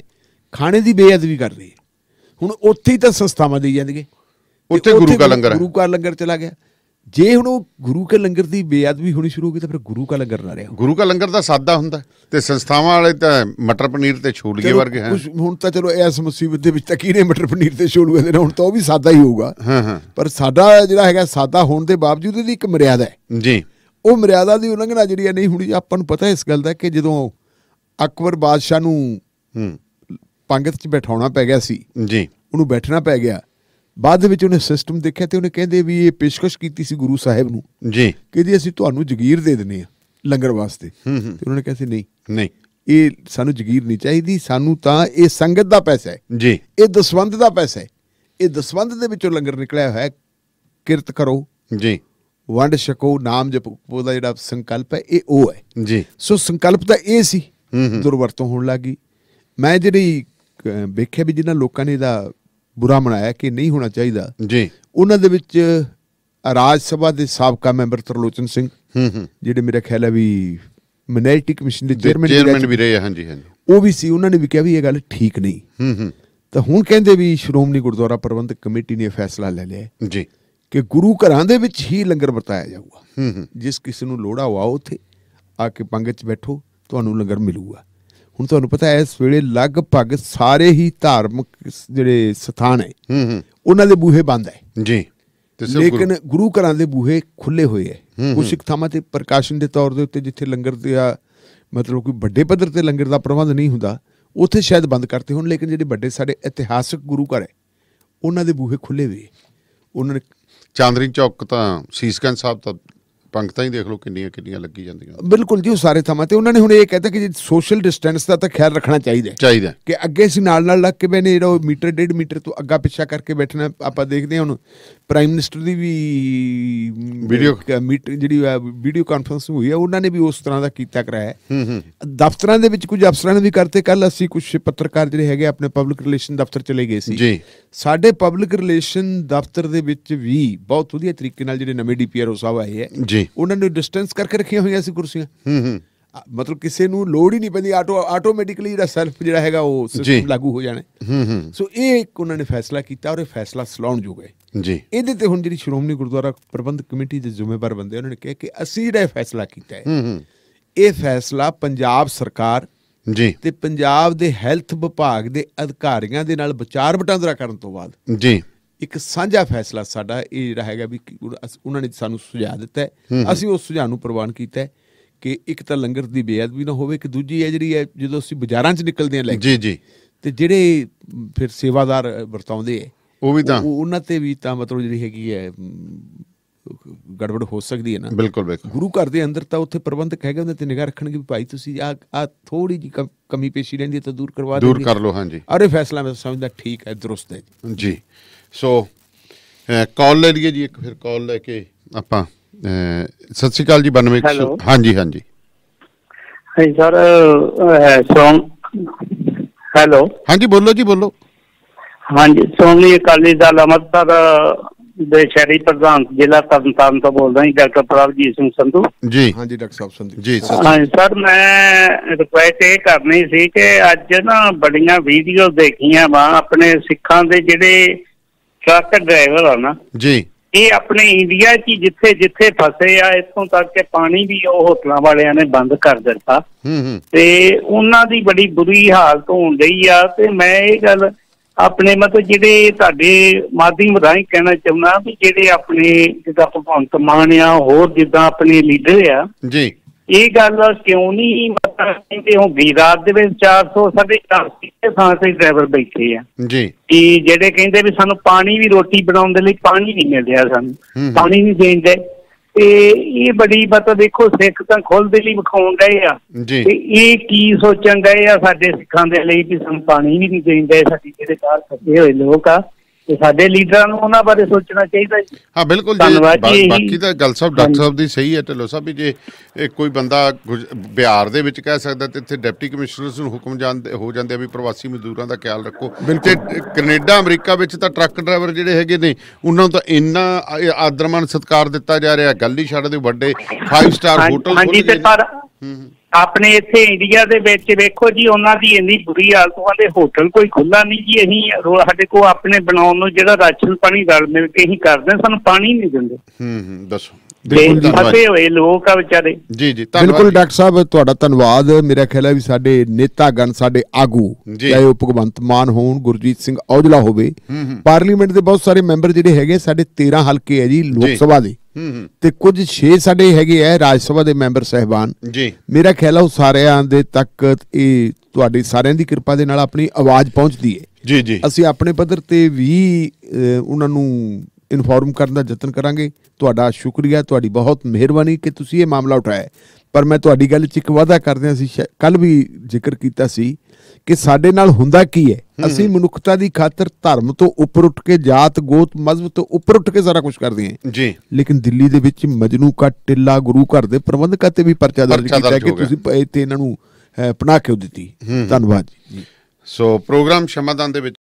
ਖਾਣੇ ਦੀ ਬੇਅਦਬੀ ਕਰ ਹੁਣ ਉੱਥੇ ਹੀ ਤਾਂ ਸੰਸਥਾਵਾਂ ਦੇ ਜਾਂਦੇ ਉੱਥੇ ਗੁਰੂ ਕਾ ਲੰਗਰ ਹੈ ਗੁਰੂ ਕਾ ਲੰਗਰ ਚਲਾ ਗਿਆ ਜੇ ਹੁਣ ਉਹ ਗੁਰੂ ਕੇ ਲੰਗਰ ਦੀ ਬੇਅਦਬੀ ਹੋਣੀ ਸ਼ੁਰੂ ਹੋ ਗਈ ਤਾਂ ਫਿਰ ਗੁਰੂ ਕਾ ਲੰਗਰ ਨਾ ਰਿਹਾ ਗੁਰੂ ਕਾ ਲੰਗਰ ਤਾਂ ਸਾਦਾ ਹੁੰਦਾ ਤੇ ਸੰਸਥਾਵਾਂ ਵਾਲੇ ਤਾਂ ਮਟਰ ਪਨੀਰ ਤੇ ਛੋਲੀਏ ਵਰਗੇ ਹਨ ਹੁਣ ਤਾਂ ਚਲੋ ਇਸ ਮੁਸੀਬਤ ਦੇ ਵਿੱਚ ਤਾਂ ਕਿਹਨੇ ਮਟਰ ਪਨੀਰ ਤੇ ਛੋਲੂਏ ਦੇ ਹੁਣ ਤਾਂ ਉਹ ਵੀ ਸਾਦਾ ਹੀ ਹੋਊਗਾ ਹਾਂ ਹਾਂ ਪਰ ਸਾਡਾ ਜਿਹੜਾ ਹੈਗਾ ਸਾਦਾ ਹੋਣ ਦੇ ਬਾਵਜੂਦ ਇਹਦੀ ਇੱਕ ਮਰਿਆਦਾ ਹੈ ਜੀ ਉਹ ਮਰਿਆਦਾ ਦੀ ਉਲੰਘਣਾ ਜਿਹੜੀ ਨਹੀਂ ਹੋਣੀ ਆਪਾਂ ਨੂੰ ਪਤਾ ਇਸ ਗੱਲ ਦਾ ਕਿ ਜਦੋਂ ਅਕਬਰ ਬਾਦਸ਼ਾਹ ਨੂੰ ਹੂੰ ਪੰਗਤ 'ਚ ਬਿਠਾਉਣਾ ਪੈ ਗਿਆ ਸੀ ਜੀ ਉਹਨੂੰ ਬੈਠਣਾ ਪੈ ਗਿਆ ਬਾਅਦ ਵਿੱਚ ਉਹਨੇ ਸਿਸਟਮ ਦੇਖਿਆ ਤੇ ਉਹਨੇ ਕਹਿੰਦੇ ਵੀ ਇਹ ਪੇਸ਼ਕਸ਼ ਕੀਤੀ ਸੀ ਗੁਰੂ ਸਾਹਿਬ ਨੂੰ ਜੀ ਕਿ ਜੀ ਅਸੀਂ ਤੁਹਾਨੂੰ ਜ਼ਗੀਰ ਦੇ ਦਿੰਨੇ ਆ ਲੰਗਰ ਵਾਸਤੇ ਤੇ ਉਹਨਾਂ ਨੇ ਕਿਹਾ ਸੀ ਨਹੀਂ ਨਹੀਂ ਇਹ ਸਾਨੂੰ ਜ਼ਗੀਰ ਨਹੀਂ ਚਾਹੀਦੀ ਸਾਨੂੰ ਤਾਂ ਇਹ ਸੰਗਤ ਦਾ ਪੈਸਾ ਹੈ ਜੀ ਇਹ ਦਸਵੰਦ ਦਾ ਪੈਸਾ ਹੈ ਇਹ ਦਸਵੰਦ ਦੇ ਵਿੱਚੋਂ ਲੰਗਰ ਨਿਕਲਿਆ ਹੋਇਆ ਹੈ ਕਿਰਤ ਕਰੋ ਜੀ ਵੰਡ ਛਕੋ ਨਾਮ ਜਪ ਉਹਦਾ ਜਿਹੜਾ ਸੰਕਲਪ ਹੈ ਇਹ ਉਹ ਹੈ ਜੀ ਸੋ ਸੰਕਲਪ ਤਾਂ ਇਹ ਸੀ ਦੁਰਵਰਤੋਂ ਹੋਣ ਲੱਗੀ ਮੈਂ ਜਿਹੜੀ ਵੇਖਿਆ ਵੀ ਜਿਨ੍ਹਾਂ ਲੋਕਾਂ ਨੇ ਇਹਦਾ ਬੁਰਾ ਮਨਾਇਆ ਕਿ ਨਹੀਂ ਹੋਣਾ ਚਾਹੀਦਾ ਜੀ ਉਹਨਾਂ ਦੇ ਵਿੱਚ ਰਾਜ ਸਭਾ ਦੇ ਸਾਬਕਾ ਮੈਂਬਰ ਤਰਲੋਚਨ ਸਿੰਘ ਹੂੰ ਹੂੰ ਜਿਹੜੇ ਮੇਰੇ ਖਿਆਲ ਹੈ ਵੀ ਮਿਨੈਲਟੀ ਕਮਿਸ਼ਨ ਦੇ ਚੇਅਰਮੈਨ ਚੇਅਰਮੈਨ ਵੀ ਰਹੇ ਹਾਂਜੀ ਹਾਂਜੀ ਉਹ ਵੀ ਸੀ ਉਹਨਾਂ ਨੇ ਵੀ ਕਿਹਾ ਵੀ ਇਹ ਗੱਲ ਠੀਕ ਨਹੀਂ ਹੂੰ ਹੂੰ ਤਾਂ ਹੁਣ ਕਹਿੰਦੇ ਵੀ ਸ਼੍ਰੋਮਣੀ ਗੁਰਦੁਆਰਾ ਪ੍ਰਬੰਧਕ ਕਮੇਟੀ ਨੇ ਫੈਸਲਾ ਲੈ ਲਿਆ ਜੀ ਕਿ ਗੁਰੂ ਘਰਾਂ ਦੇ ਵਿੱਚ ਹੀ ਲੰਗਰ ਵਰਤਾਇਆ ਜਾਊਗਾ ਹੂੰ ਹੂੰ ਜਿਸ ਕਿਸੇ ਨੂੰ ਲੋੜਾ ਹੋਆ ਉੱਥੇ ਆ ਕੇ ਪੰਗਤ ਚ ਬੈਠੋ ਤੁਹਾਨੂੰ ਲੰਗਰ ਮਿਲੂਗਾ ਹੁਣ ਤੁਹਾਨੂੰ ਪਤਾ ਹੈ ਇਸ ਵੇਲੇ ਲਗਭਗ ਸਾਰੇ ਹੀ ਧਾਰਮਿਕ ਜਿਹੜੇ ਸਥਾਨ ਹੈ ਉਹਨਾਂ ਦੇ ਬੂਹੇ ਬੰਦ ਹੈ ਜੀ ਲੇਕਿਨ ਗੁਰੂ ਘਰਾਂ ਦੇ ਬੂਹੇ ਖੁੱਲੇ ਹੋਏ ਹੈ ਕੁਝ ਥਾਂ ਤੇ ਪ੍ਰਕਾਸ਼ਨ ਦੇ ਤੌਰ ਦੇ ਉੱਤੇ ਜਿੱਥੇ ਲੰਗਰ ਦਾ ਮਤਲਬ ਕੋਈ ਵੱਡੇ ਪੱਧਰ ਤੇ ਲੰਗਰ ਦਾ ਪ੍ਰਬੰਧ ਨਹੀਂ ਹੁੰਦਾ ਉੱਥੇ ਸ਼ਾਇਦ ਬੰਦ ਕਰਤੇ ਹੋਣ ਲੇਕਿਨ ਜਿਹੜੇ ਵੱਡੇ ਸਾਡੇ ਇਤਿਹਾਸਕ ਗੁਰੂ ਘਰ ਹੈ ਉਹਨਾਂ ਦੇ ਬੂਹੇ ਖੁੱਲੇ ਹੋਏ ਉਹਨਾਂ ਨੇ ਚਾਂਦਰੀ ਚੌਕ ਤਾਂ ਸੀਸਕਨ ਸਾਹਿਬ ਤਾਂ ਪੰਕਤਾਂ ਹੀ ਦੇਖ ਲਓ ਕਿੰਨੀਆਂ ਕਿੰਨੀਆਂ ਲੱਗੀ ਜਾਂਦੀਆਂ ਬਿਲਕੁਲ ਜੀ ਉਹ ਸਾਰੇ ਥਾਵਾਂ ਤੇ ਉਹਨਾਂ ਨੇ ਹੁਣ ਇਹ ਕਹਿਤਾ ਕਿ ਸੋਸ਼ਲ ਡਿਸਟੈਂਸ ਦਾ ਤਾਂ ਖਿਆਲ ਰੱਖਣਾ ਚਾਹੀਦਾ ਚਾਹੀਦਾ ਕਿ ਅੱਗੇ ਸੀ ਨਾਲ ਨਾਲ ਲੱਗ ਕੇ ਬੈਨੇ ਜਿਹੜਾ ਉਹ ਮੀਟਰ ਡੇਢ ਮੀਟਰ ਤੋਂ ਅੱਗਾ ਪਿੱਛਾ ਕਰਕੇ ਬੈਠਣਾ ਆਪਾਂ ਦੇਖਦੇ ਹਾਂ ਹੁਣ ਪ੍ਰਾਈਮ ਮਿਨਿਸਟਰ ਦੀ ਵੀ ਵੀਡੀਓ ਮੀਟਿੰਗ ਜਿਹੜੀ ਵੀਡੀਓ ਕਾਨਫਰੰਸ ਹੋਈ ਹੈ ਉਹਨਾਂ ਨੇ ਵੀ ਉਸ ਤਰ੍ਹਾਂ ਦਾ ਕੀਤਾ ਕਰਾਇਆ ਹੂੰ ਹੂੰ ਦਫ਼ਤਰਾਂ ਦੇ ਵਿੱਚ ਕੁਝ ਅਫਸਰਾਂ ਨੇ ਵੀ ਕਰਤੇ ਕੱਲ ਅਸੀਂ ਕੁਝ ਪੱਤਰਕਾਰ ਜਿਹੜੇ ਹੈਗੇ ਆਪਣੇ ਪਬਲਿਕ ਰਿਲੇਸ਼ਨ ਦਫ਼ਤਰ ਚਲੇ ਗਏ ਸੀ ਜੀ ਸਾਡੇ ਪਬਲਿਕ ਰਿਲੇਸ਼ਨ ਦਫ਼ਤਰ ਦੇ ਵਿੱਚ ਵੀ ਬਹੁਤ ਵਧੀਆ ਤਰੀਕੇ ਨਾਲ ਜਿਹੜੇ ਨਵੇਂ ਡੀਪੀਆਰਓ ਸਾਹਿਬ ਆਏ ਹੈ ਜੀ ਜੀ ਉਹਨਾਂ ਨੇ ਡਿਸਟੈਂਸ ਕਰਕੇ ਰੱਖੀਆਂ ਹੋਈਆਂ ਸੀ ਕੁਰਸੀਆਂ ਹੂੰ ਹੂੰ ਮਤਲਬ ਕਿਸੇ ਨੂੰ ਲੋੜ ਹੀ ਨਹੀਂ ਪੈਂਦੀ ਆਟੋ ਆਟੋਮੈਟਿਕਲੀ ਜਿਹੜਾ ਸੈਲਫ ਜਿਹੜਾ ਹੈਗਾ ਉਹ ਸਿਸਟਮ ਲਾਗੂ ਹੋ ਜਾਣਾ ਹੂੰ ਹੂੰ ਸੋ ਇਹ ਇੱਕ ਉਹਨਾਂ ਨੇ ਫੈਸਲਾ ਕੀਤਾ ਔਰ ਇਹ ਫੈਸਲਾ ਸਲਾਉਣ ਜੋ ਗਏ ਜੀ ਇਹਦੇ ਤੇ ਹੁਣ ਜਿਹੜੀ ਸ਼੍ਰੋਮਣੀ ਗੁਰਦੁਆਰਾ ਪ੍ਰਬੰਧ ਕਮੇਟੀ ਦੇ ਜ਼ਿੰਮੇਵਾਰ ਬੰਦੇ ਉਹਨਾਂ ਨੇ ਕਿਹਾ ਕਿ ਅਸੀਂ ਜਿਹੜਾ ਫੈਸਲਾ ਕੀਤਾ ਹੈ ਹੂੰ ਹੂੰ ਇਹ ਫੈਸਲਾ ਪੰਜਾਬ ਸਰਕਾਰ ਜੀ ਤੇ ਪੰਜਾਬ ਦੇ ਹੈਲਥ ਵਿਭਾਗ ਦੇ ਅਧਿਕਾਰੀਆਂ ਦੇ ਨਾਲ ਵਿਚਾਰ ਵਟਾਂਦਰਾ ਕਰਨ ਤੋਂ ਬਾਅਦ ਜੀ ਇੱਕ ਸਾਂਝਾ ਫੈਸਲਾ ਸਾਡਾ ਇਹ ਜਿਹੜਾ ਹੈਗਾ ਵੀ ਉਹਨਾਂ ਨੇ ਸਾਨੂੰ ਸੁਝਾਅ ਦਿੱਤਾ ਅਸੀਂ ਉਸ ਸੁਝਾਅ ਨੂੰ ਪ੍ਰਵਾਨ ਕੀਤਾ ਕਿ ਇੱਕ ਤਾਂ ਲੰਗਰ ਦੀ ਬੇਅਦਬੀ ਨਾ ਹੋਵੇ ਕਿ ਦੂਜੀ ਹੈ ਜਿਹੜੀ ਹੈ ਜਦੋਂ ਅਸੀਂ ਬਾਜ਼ਾਰਾਂ 'ਚ ਨਿਕਲਦੇ ਹਾਂ ਲੈ ਜੀ ਜੀ ਤੇ ਜਿਹੜੇ ਫਿਰ ਸੇਵਾਦਾਰ ਵਰਤਾਉਂਦੇ ਆ ਉਹ ਵੀ ਤਾਂ ਉਹਨਾਂ ਤੇ ਵੀ ਤਾਂ ਮਤਲਬ ਜਿਹੜੀ ਹੈਗੀ ਹੈ ਗੜਬੜ ਹੋ ਸਕਦੀ ਹੈ ਨਾ ਬਿਲਕੁਲ ਬਿਲਕੁਲ ਗੁਰੂ ਘਰ ਦੇ ਅੰਦਰ ਤਾਂ ਉੱਥੇ ਪ੍ਰਬੰਧਕ ਹੈਗਾ ਉਹਨਾਂ ਤੇ ਨਿਗਾਹ ਰੱਖਣਗੇ ਵੀ ਭਾਈ ਤੁਸੀਂ ਆ ਆ ਥੋੜੀ ਜੀ ਕਮੀ ਪੇਸ਼ੀ ਰਹਿੰਦੀ ਤਾਂ ਦੂਰ ਕਰਵਾ ਦੇ ਦੂਰ ਕਰ ਲਓ ਹਾਂਜੀ ਅਰੇ ਫੈਸਲਾ ਮੈਂ ਸਮਝਦਾ ਠੀਕ ਹੈ درست ਹੈ ਜੀ ਸੋ ਕਾਲ ਲੈ ਲਈਏ ਜੀ ਇੱਕ ਫਿਰ ਕਾਲ ਲੈ ਕੇ ਆਪਾਂ ਸਤਿ ਸ਼੍ਰੀ ਅਕਾਲ ਜੀ 92 ਹਾਂਜੀ ਹਾਂਜੀ ਹਾਂਜੀ ਸਰ ਸੋਮ ਹੈਲੋ ਹਾਂਜੀ ਬੋਲੋ ਜੀ ਬੋਲੋ ਹਾਂਜੀ ਸੋਮਨੀ ਅਕਾਲੀ ਦਲ ਦਾ ਦੇ ਸ਼ਹਿਰੀ ਪ੍ਰਧਾਨ ਜ਼ਿਲ੍ਹਾ ਤਰਨਤਾਰਨ ਤੋਂ ਬੋਲ ਰਹੀ ਡਾਕਟਰ ਪ੍ਰਭਜੀਤ ਸਿੰਘ ਸੰਧੂ ਜੀ ਹਾਂਜੀ ਡਾਕਟਰ ਸਾਹਿਬ ਸੰਧੂ ਜੀ ਹਾਂਜੀ ਸਰ ਮੈਂ ਰਿਕੁਐਸਟ ਇਹ ਕਰਨੀ ਸੀ ਕਿ ਅੱਜ ਨਾ ਬੜੀਆਂ ਵੀਡੀਓ ਦੇਖੀਆਂ ਵਾ ਆਪਣੇ ਸਿੱਖਾਂ ਦੇ ਜਿਹੜੇ ਟਰੱਕ ਡਰਾਈਵਰ ਆ ਨਾ ਜੀ ਇਹ ਆਪਣੇ ਇੰਡੀਆ 'ਚ ਜਿੱਥੇ ਜਿੱਥੇ ਫਸੇ ਆ ਇਥੋਂ ਤੱਕ ਕਿ ਪਾਣੀ ਵੀ ਉਹ ਹੋਟਲਾਂ ਵਾਲਿਆਂ ਨੇ ਬੰਦ ਕਰ ਦਿੱਤਾ ਹੂੰ ਹੂੰ ਤੇ ਉਹਨਾਂ ਦੀ ਬੜੀ ਬੁਰੀ ਹਾਲਤ ਹੋਣ ਗਈ ਆ ਤੇ ਮੈਂ ਇਹ ਗੱਲ ਆਪਣੇ ਮਤਲਬ ਜਿਹੜੇ ਤੁਹਾਡੇ ਮਾਦੀ ਮਦਾਈ ਕਹਿਣਾ ਚਾਹੁੰਦਾ ਵੀ ਜਿਹੜੇ ਆਪਣੇ ਜਿੱਦਾਂ ਭਗਵੰਤ ਮਾਨ ਆ ਹੋਰ ਜਿੱਦਾਂ ਆਪਣੇ ਲੀਡਰ ਆ ਜੀ ਇਹ ਗੱਲ ਕਿਉਂ ਨਹੀਂ ਪਤਾ ਕਿ ਉਹ ਵੀ ਰਾਤ ਦੇ ਵਿੱਚ 400 450 ਦੇ ਥਾਂ ਤੇ ਡਰਾਈਵਰ ਬੈਠੇ ਆ ਜੀ ਕਿ ਜਿਹੜੇ ਕਹਿੰਦੇ ਵੀ ਸਾਨੂੰ ਪਾਣੀ ਵੀ ਰੋਟੀ ਬਣਾਉਣ ਦੇ ਲਈ ਪਾਣੀ ਨਹੀਂ ਮਿਲਿਆ ਸਾਨੂੰ ਪਾਣੀ ਨਹੀਂ ਦੇਂਦੇ ਤੇ ਇਹ ਬੜੀ ਮਤਲਬ ਦੇਖੋ ਸਿੱਖ ਤਾਂ ਦੇ ਲਈ ਵਿਖਾਉਣ ਗਏ ਆ ਤੇ ਇਹ ਕੀ ਸੋਚਣ ਗਏ ਆ ਸਾਡੇ ਸਿੱਖਾਂ ਦੇ ਲਈ ਕਿ ਸਾਨੂੰ ਪਾਣੀ ਵੀ ਨਹੀਂ ਦੇਂਦੇ ਸਾਡੀ ਜਿਹੜੇ ਬਾਹਰ ਫਸੇ ਹੋਏ ਲੋਕ ਆ ਤੇ ਸਾਡੇ ਲੀਡਰਾਂ ਨੂੰ ਉਹਨਾਂ ਬਾਰੇ ਸੋਚਣਾ ਚਾਹੀਦਾ ਜੀ ਹਾਂ ਬਿਲਕੁਲ ਜੀ ਬਾਕੀ ਤਾਂ ਗੱਲ ਸਭ ਡਾਕਟਰ ਸਾਹਿਬ ਦੀ ਸਹੀ ਹੈ ਢਿੱਲੋ ਸਾਹਿਬ ਵੀ ਜੇ ਕੋਈ ਬੰਦਾ ਬਿਹਾਰ ਦੇ ਵਿੱਚ ਕਹਿ ਸਕਦਾ ਤੇ ਇੱਥੇ ਡਿਪਟੀ ਕਮਿਸ਼ਨਰਸ ਨੂੰ ਹੁਕਮ ਜਾਂਦੇ ਹੋ ਜਾਂਦੇ ਆ ਵੀ ਪ੍ਰਵਾਸੀ ਮਜ਼ਦੂਰਾਂ ਦਾ ਖਿਆਲ ਰੱਖੋ ਤੇ ਕੈਨੇਡਾ ਅਮਰੀਕਾ ਵਿੱਚ ਤਾਂ ਟਰੱਕ ਡਰਾਈਵਰ ਜਿਹੜੇ ਹੈਗੇ ਨੇ ਉਹਨਾਂ ਨੂੰ ਤਾਂ ਇੰਨਾ ਆਦਰਮਾਨ ਸਤਕਾਰ ਦਿੱਤਾ ਜਾ ਰਿਹਾ ਗੱਲ ਹੀ ਛੱਡ ਦੇ ਵੱਡੇ 5 ਸਟਾਰ ਹੋਟਲ ਹਾਂਜੀ ਤੇ ਪਰ ਆਪਣੇ ਇੱਥੇ ਇੰਡੀਆ ਦੇ ਵਿੱਚ ਵੇਖੋ ਜੀ ਉਹਨਾਂ ਦੀ ਇੰਨੀ ਬੁਰੀ ਹਾਲਤ ਦੇ ਹੋਟਲ ਕੋਈ ਖੁੱਲਾ ਨਹੀਂ ਜੀ ਅਸੀਂ ਸਾਡੇ ਕੋ ਆਪਣੇ ਬਣਾਉਣ ਨੂੰ ਜਿਹੜਾ ਰਾਸ਼ਨ ਪਾਣੀ ਰਲ ਮਿਲ ਕੇ ਹੀ ਕਰਦੇ ਸਾਨੂੰ ਪਾਣੀ ਨਹੀਂ ਦਿੰਦੇ ਹੂੰ ਹੂੰ ਦੱਸੋ ਹੋਏ ਵਿਚਾਰੇ ਜੀ ਜੀ ਧੰਨਵਾਦ ਬਿਲਕੁਲ ਡਾਕਟਰ ਸਾਹਿਬ ਤੁਹਾਡਾ ਧੰਨਵਾਦ ਮੇਰਾ ਖਿਆਲ ਹੈ ਵੀ ਸਾਡੇ ਨੇਤਾ ਗਣ ਸਾਡੇ ਆਗੂ ਚਾਹੇ ਉਹ ਭਗਵੰਤ ਮਾਨ ਹੋਣ ਗੁਰਜੀਤ ਸਿੰਘ ਔਜਲਾ ਹੋਵੇ ਪਾਰਲੀਮੈਂਟ ਦੇ ਬਹੁਤ ਸਾਰੇ ਮੈਂਬਰ ਜਿਹੜੇ ਹੈਗੇ ਸਾਡੇ 13 ਹਲਕੇ ਹੈ ਜੀ ਲੋਕ ਸਭਾ ਦੇ ਤੇ ਕੁਝ 6 ਸਾਡੇ ਹੈਗੇ ਐ ਰਾਜ ਸਭਾ ਦੇ ਮੈਂਬਰ ਸਹਿਬਾਨ ਜੀ ਮੇਰਾ ਖਿਆਲ ਉਹ ਸਾਰਿਆਂ ਦੇ ਤੱਕ ਇਹ ਤੁਹਾਡੀ ਸਾਰਿਆਂ ਦੀ ਕਿਰਪਾ ਦੇ ਨਾਲ ਆਪਣੀ ਆਵਾਜ਼ ਪਹੁੰਚਦੀ ਹੈ ਜੀ ਜੀ ਅਸੀਂ ਆਪਣੇ ਪੱਧਰ ਤੇ ਵੀ ਉਹਨਾਂ ਨੂੰ ਇਨਫੋਰਮ ਕਰਨ ਦਾ ਯਤਨ ਕਰਾਂਗੇ ਤੁਹਾਡਾ ਸ਼ੁਕਰੀਆ ਤੁਹਾਡੀ ਬਹੁਤ ਮਿਹਰਬਾਨੀ ਕਿ ਤੁਸੀਂ ਇਹ ਮਾਮਲਾ ਉਠਾਇਆ ਪਰ ਮੈਂ ਤੁਹਾਡੀ ਗੱਲ 'ਚ ਇੱਕ ਵਾਅਦਾ ਕਰਦੇ ਹਾਂ ਅਸੀਂ ਕੱਲ ਵੀ ਜ਼ਿਕਰ ਕੀਤਾ ਸੀ ਕਿ ਸਾਡੇ ਨਾਲ ਹੁੰਦਾ ਕੀ ਹੈ ਅਸੀਂ ਮਨੁੱਖਤਾ ਦੀ ਖਾਤਰ ਧਰਮ ਤੋਂ ਉੱਪਰ ਉੱਠ ਕੇ ਜਾਤ ਗੋਤ ਮਜ਼ਬ ਤੋਂ ਉੱਪਰ ਉੱਠ ਕੇ ਸਾਰਾ ਕੁਝ ਕਰਦੇ ਹਾਂ ਜੀ ਲੇਕਿਨ ਦਿੱਲੀ ਦੇ ਵਿੱਚ ਮਜਨੂ ਕਾ ਟਿੱਲਾ ਗੁਰੂ ਘਰ ਦੇ ਪ੍ਰਬੰਧਕਾਂ ਤੇ ਵੀ ਪਰਚਾ ਦਰਜ ਕੀਤਾ ਕਿ ਤੁਸੀਂ ਇੱਥੇ ਇਹਨਾਂ ਨੂੰ ਪਨਾਹ ਕਿਉਂ ਦਿੱਤੀ ਧੰਨਵਾਦ ਜੀ ਸੋ ਪ੍ਰੋਗਰਾਮ ਸ਼ਮਾਦਾਨ ਦੇ ਵਿੱਚ